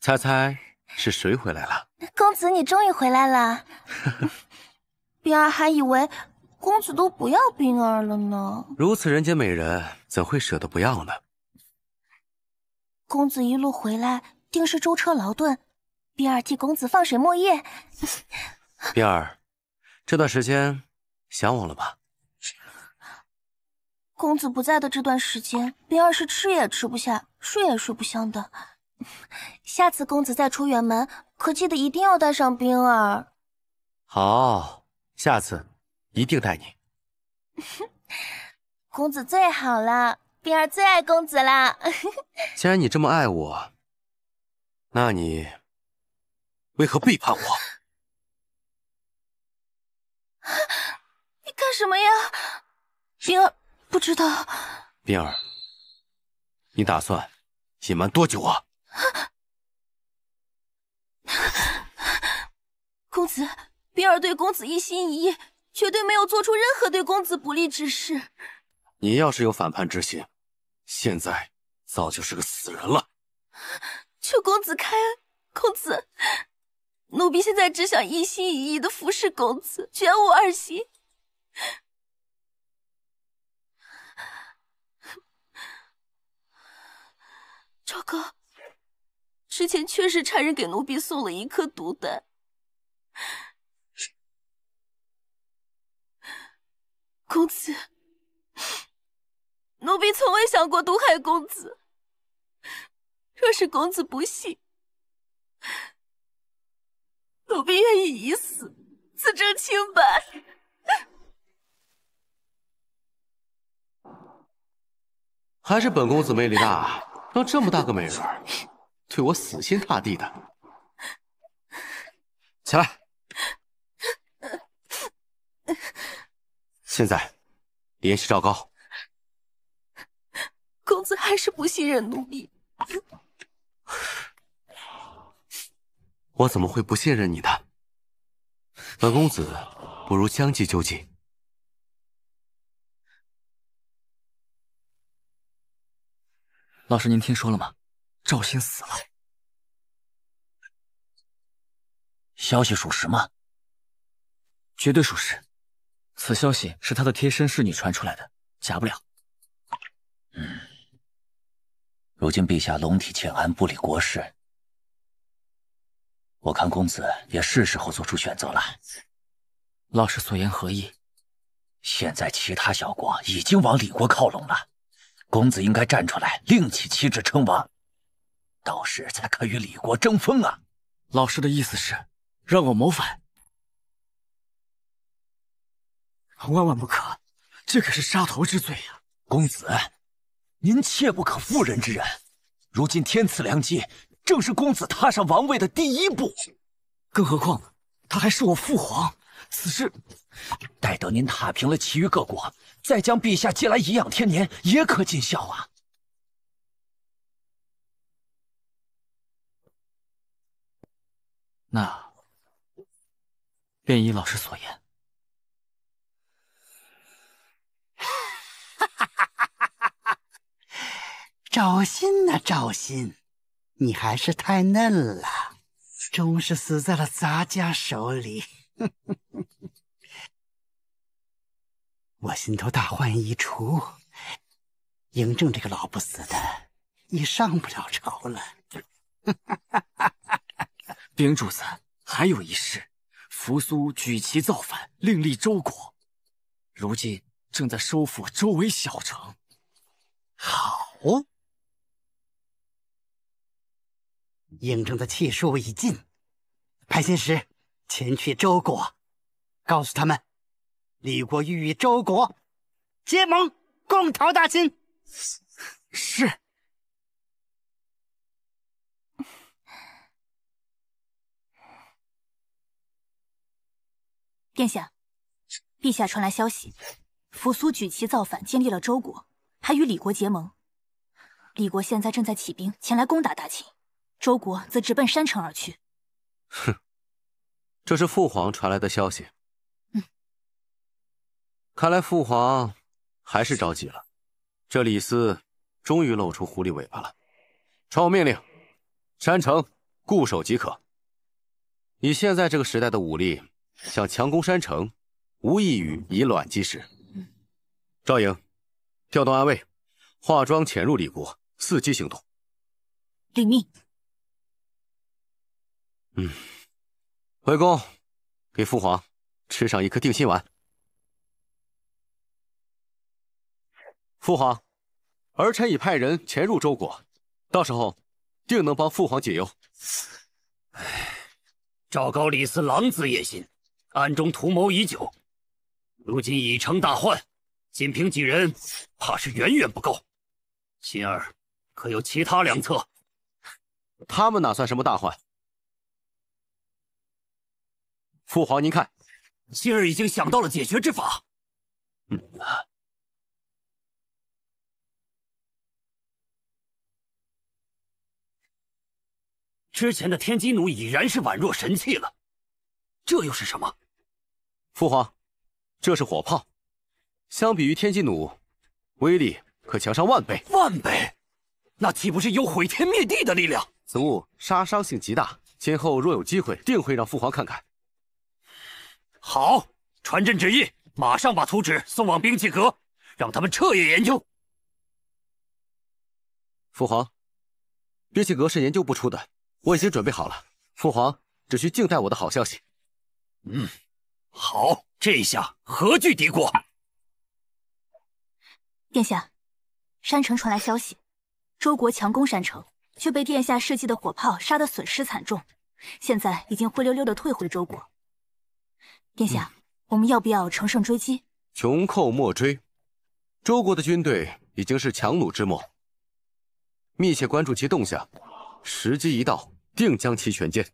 猜猜是谁回来了？公子，你终于回来了。冰儿还以为。公子都不要冰儿了呢？如此人间美人，怎会舍得不要呢？公子一路回来，定是舟车劳顿，冰儿替公子放水磨夜。冰 儿，这段时间想我了吧？公子不在的这段时间，冰儿是吃也吃不下，睡也睡不香的。下次公子再出远门，可记得一定要带上冰儿。好，下次。一定带你，公子最好了，冰儿最爱公子了。既然你这么爱我，那你为何背叛我？你干什么呀？冰儿不知道。冰儿，你打算隐瞒多久啊？公子，冰儿对公子一心一意。绝对没有做出任何对公子不利之事。你要是有反叛之心，现在早就是个死人了。求公子开恩，公子，奴婢现在只想一心一意的服侍公子，绝无二心。赵哥，之前确实差人给奴婢送了一颗毒丹。公子，奴婢从未想过毒害公子。若是公子不信，奴婢愿意以死自证清白。还是本公子魅力大，让这么大个美人对我死心塌地的。起来。现在联系赵高。公子还是不信任奴婢，我怎么会不信任你呢？本公子不如将计就计。老师，您听说了吗？赵兴死了，消息属实吗？绝对属实。此消息是他的贴身侍女传出来的，假不了。嗯，如今陛下龙体欠安，不理国事，我看公子也是时候做出选择了。老师所言何意？现在其他小国已经往李国靠拢了，公子应该站出来另起旗帜称王，到时才可与李国争锋啊！老师的意思是让我谋反？万万不可，这可是杀头之罪呀！公子，您切不可妇人之仁。如今天赐良机，正是公子踏上王位的第一步。更何况，他还是我父皇。此事待得您踏平了其余各国，再将陛下接来颐养天年，也可尽孝啊。那便依老师所言。哈哈哈哈哈！赵信呐，赵信，你还是太嫩了，终是死在了咱家手里。我心头大患已除，嬴政这个老不死的，也上不了朝了。哈哈哈哈哈！禀主子，还有一事，扶苏举旗造反，另立周国，如今。正在收复周围小城。好，嬴政的气数已尽。派信使前去周国，告诉他们，李国欲与周国结盟，共讨大秦。是。殿下，陛下传来消息。扶苏举旗造反，建立了周国，还与李国结盟。李国现在正在起兵前来攻打大秦，周国则直奔山城而去。哼，这是父皇传来的消息。嗯，看来父皇还是着急了。这李斯终于露出狐狸尾巴了。传我命令，山城固守即可。以现在这个时代的武力，想强攻山城，无异于以卵击石。赵颖，调动安卫，化妆潜入李国，伺机行动。领命。嗯，回宫，给父皇吃上一颗定心丸。父皇，儿臣已派人潜入周国，到时候定能帮父皇解忧。唉，赵高、李斯狼子野心，暗中图谋已久，如今已成大患。仅凭几人，怕是远远不够。心儿，可有其他良策？他们哪算什么大患？父皇，您看，心儿已经想到了解决之法。嗯之前的天机弩已然是宛若神器了，这又是什么？父皇，这是火炮。相比于天机弩，威力可强上万倍。万倍，那岂不是有毁天灭地的力量？此物杀伤性极大，今后若有机会，定会让父皇看看。好，传朕旨意，马上把图纸送往兵器阁，让他们彻夜研究。父皇，兵器阁是研究不出的。我已经准备好了，父皇只需静待我的好消息。嗯，好，这下何惧敌国？殿下，山城传来消息，周国强攻山城，却被殿下设计的火炮杀得损失惨重，现在已经灰溜溜的退回周国。殿下，我们要不要乘胜追击？穷寇莫追，周国的军队已经是强弩之末，密切关注其动向，时机一到，定将其全歼。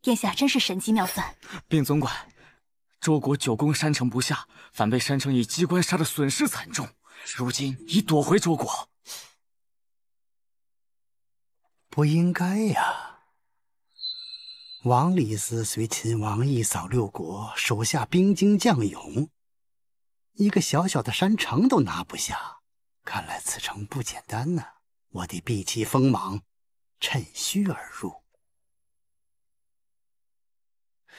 殿下真是神机妙算。禀总管，周国久攻山城不下，反被山城以机关杀得损失惨重。如今已躲回周国，不应该呀。王李斯随秦王一扫六国，手下兵精将勇，一个小小的山城都拿不下，看来此城不简单呐。我得避其锋芒，趁虚而入。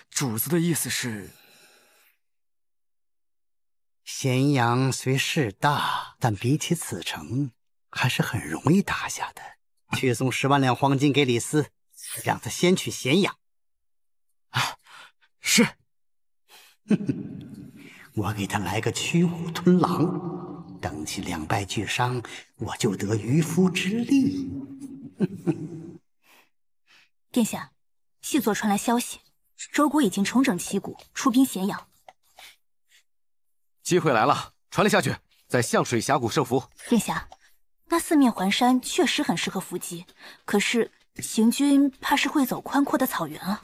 主子的意思是？咸阳虽势大，但比起此城，还是很容易打下的。去送十万两黄金给李斯，让他先去咸阳。啊，是。我给他来个驱虎吞狼，等其两败俱伤，我就得渔夫之利。殿下，细作传来消息，周国已经重整旗鼓，出兵咸阳。机会来了，传令下去，在向水峡谷设伏。殿下，那四面环山确实很适合伏击，可是行军怕是会走宽阔的草原啊。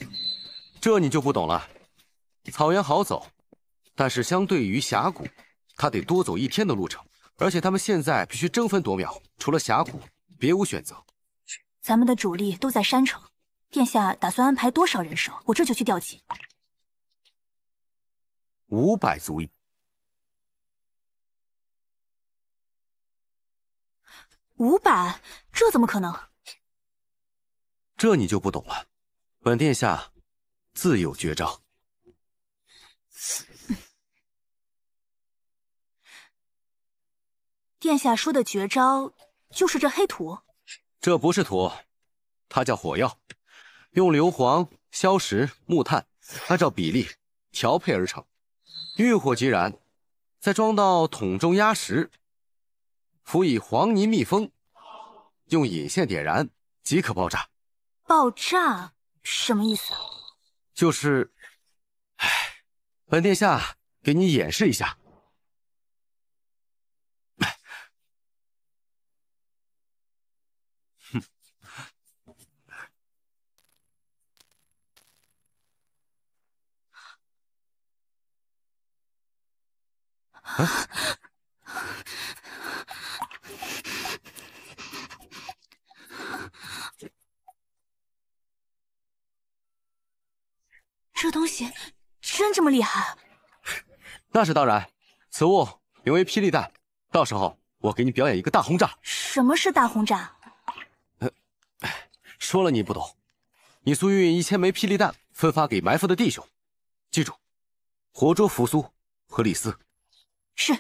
这你就不懂了，草原好走，但是相对于峡谷，他得多走一天的路程。而且他们现在必须争分夺秒，除了峡谷别无选择。咱们的主力都在山城，殿下打算安排多少人手？我这就去调集。五百足矣。五百？这怎么可能？这你就不懂了。本殿下自有绝招。殿下说的绝招就是这黑土？这不是土，它叫火药，用硫磺、硝石、木炭按照比例调配而成，遇火即燃，再装到桶中压实。辅以黄泥密封，用引线点燃即可爆炸。爆炸什么意思？就是，哎，本殿下给你演示一下。哼！啊！这东西真这么厉害？那是当然。此物名为霹雳弹，到时候我给你表演一个大轰炸。什么是大轰炸？呃，说了你不懂。你苏运一千枚霹雳弹分发给埋伏的弟兄，记住，活捉扶苏和李斯。是。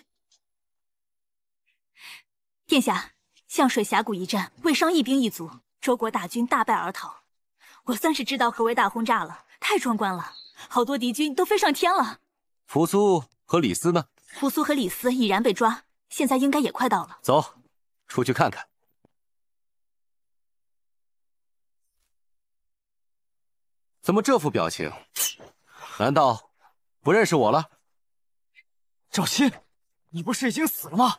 殿下，向水峡谷一战未伤一兵一卒，周国大军大败而逃。我算是知道何为大轰炸了。太壮观了，好多敌军都飞上天了。扶苏和李斯呢？扶苏和李斯已然被抓，现在应该也快到了。走，出去看看。怎么这副表情？难道不认识我了？赵鑫，你不是已经死了吗？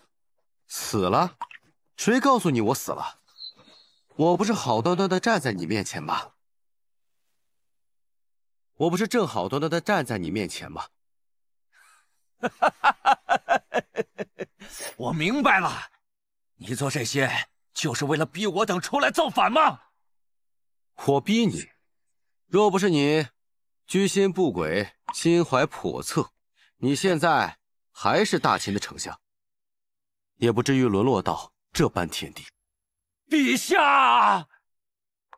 死了？谁告诉你我死了？我不是好端端的站在你面前吗？我不是正好端端的站在你面前吗？我明白了，你做这些就是为了逼我等出来造反吗？我逼你，若不是你居心不轨、心怀叵测，你现在还是大秦的丞相，也不至于沦落到这般田地。陛下，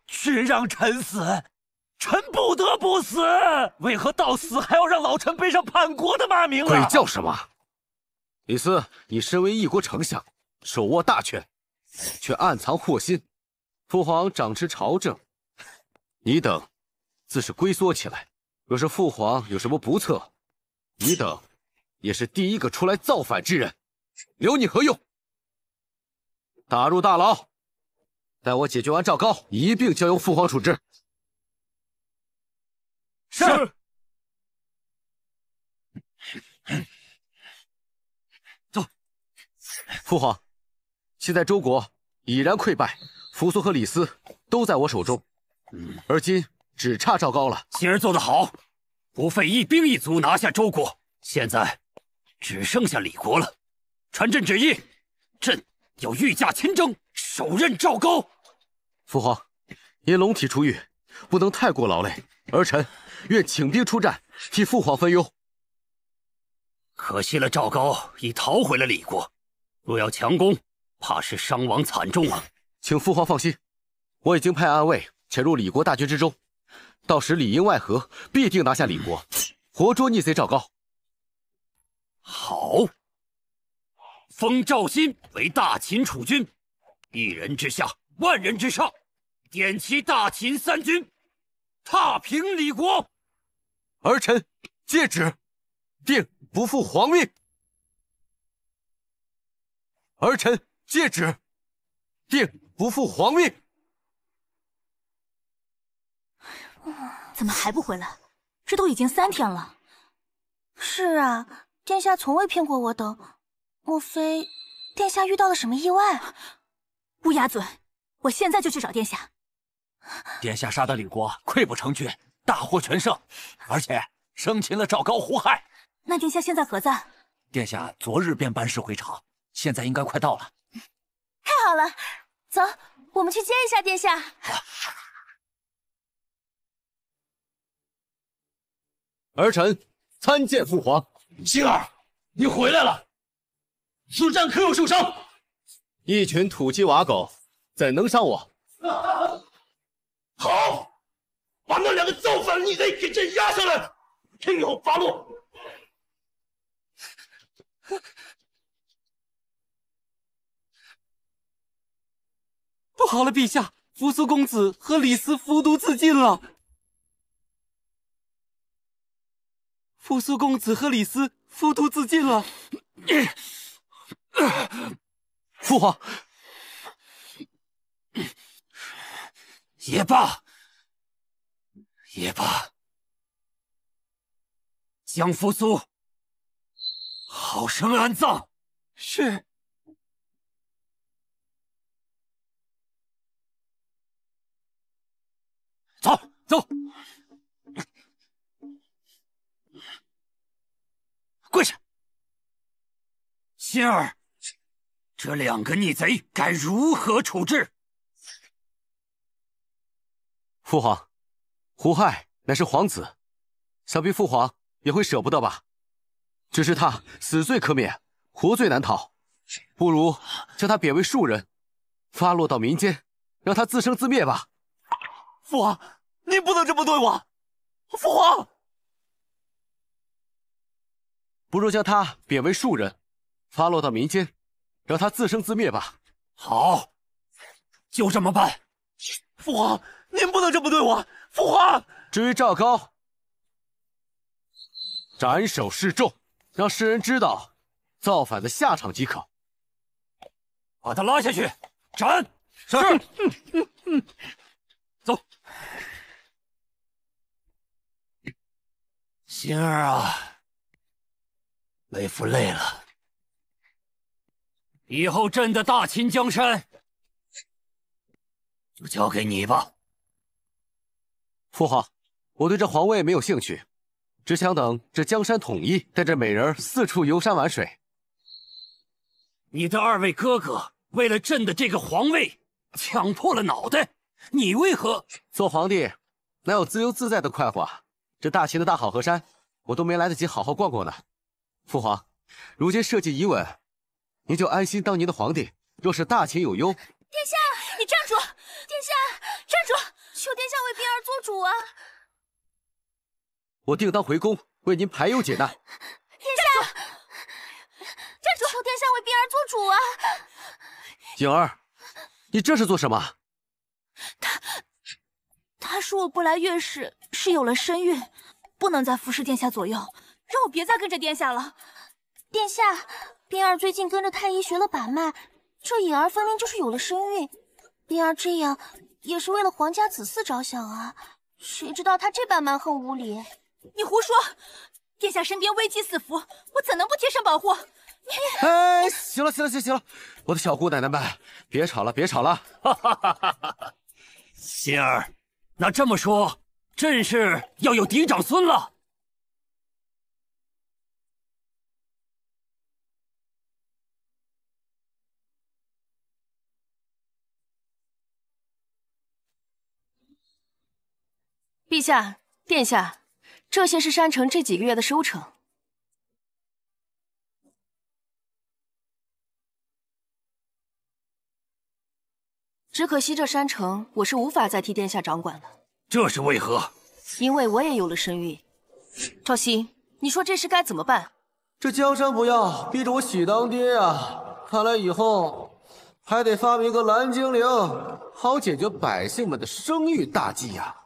君让臣死。臣不得不死，为何到死还要让老臣背上叛国的骂名啊？鬼叫什么！李斯，你身为一国丞相，手握大权，却暗藏祸心。父皇掌持朝政，你等自是龟缩起来。若是父皇有什么不测，你等也是第一个出来造反之人。留你何用？打入大牢，待我解决完赵高，一并交由父皇处置。是，走。父皇，现在周国已然溃败，扶苏和李斯都在我手中，而今只差赵高了。儿做得好，不费一兵一卒拿下周国。现在只剩下李国了。传朕旨意，朕要御驾亲征，手刃赵高。父皇，您龙体初愈，不能太过劳累。儿臣。愿请兵出战，替父皇分忧。可惜了，赵高已逃回了李国，若要强攻，怕是伤亡惨重啊！请父皇放心，我已经派暗卫潜入李国大军之中，到时里应外合，必定拿下李国，活捉逆贼赵高。好，封赵鑫为大秦储君，一人之下，万人之上，点齐大秦三军，踏平李国。儿臣戒旨，定不负皇命。儿臣戒旨，定不负皇命。怎么还不回来？这都已经三天了。是啊，殿下从未骗过我等。莫非殿下遇到了什么意外？乌鸦嘴！我现在就去找殿下。殿下杀的李国溃不成军。大获全胜，而且生擒了赵高、胡亥。那殿下现在何在？殿下昨日便班师回朝，现在应该快到了。太好了，走，我们去接一下殿下。儿臣参见父皇。星儿，你回来了。此战可有受伤？一群土鸡瓦狗，怎能伤我？好。把那两个造反逆贼给朕押上来，听候发落。不好了，陛下，扶苏公子和李斯服毒自尽了。扶苏公子和李斯服毒自尽了。父皇，也罢。也罢，江扶苏，好生安葬。是。走，走。跪下。心儿，这两个逆贼该如何处置？父皇。胡亥乃是皇子，想必父皇也会舍不得吧。只是他死罪可免，活罪难逃，不如将他贬为庶人，发落到民间，让他自生自灭吧。父皇，您不能这么对我。父皇，不如将他贬为庶人，发落到民间，让他自生自灭吧。好，就这么办。父皇，您不能这么对我。父皇，至于赵高，斩首示众，让世人知道造反的下场即可。把他拉下去，斩。是。走。星儿啊，为父累了，以后朕的大秦江山就交给你吧。父皇，我对这皇位没有兴趣，只想等这江山统一，带着美人四处游山玩水。你的二位哥哥为了朕的这个皇位，抢破了脑袋，你为何做皇帝？哪有自由自在的快活？这大秦的大好河山，我都没来得及好好逛逛呢。父皇，如今社稷已稳，您就安心当您的皇帝。若是大秦有忧，殿下，你站住！殿下，站住！求殿下为冰儿做主啊！我定当回宫为您排忧解难。殿下，站住！求殿下为冰儿做主啊！颖儿，你这是做什么？他他说我不来月事是有了身孕，不能再服侍殿下左右，让我别再跟着殿下了。殿下，冰儿最近跟着太医学了把脉，这颖儿分明就是有了身孕。冰儿这样。也是为了皇家子嗣着想啊！谁知道他这般蛮横无理！你胡说！殿下身边危机四伏，我怎能不贴身保护？哎，行了行了行行了，我的小姑奶奶们，别吵了别吵了！哈哈哈哈哈！心儿，那这么说，朕是要有嫡长孙了。陛下，殿下，这些是山城这几个月的收成。只可惜这山城，我是无法再替殿下掌管了。这是为何？因为我也有了身孕。赵鑫，你说这事该怎么办？这江山不要，逼着我喜当爹啊！看来以后还得发明个蓝精灵，好解决百姓们的生育大计呀。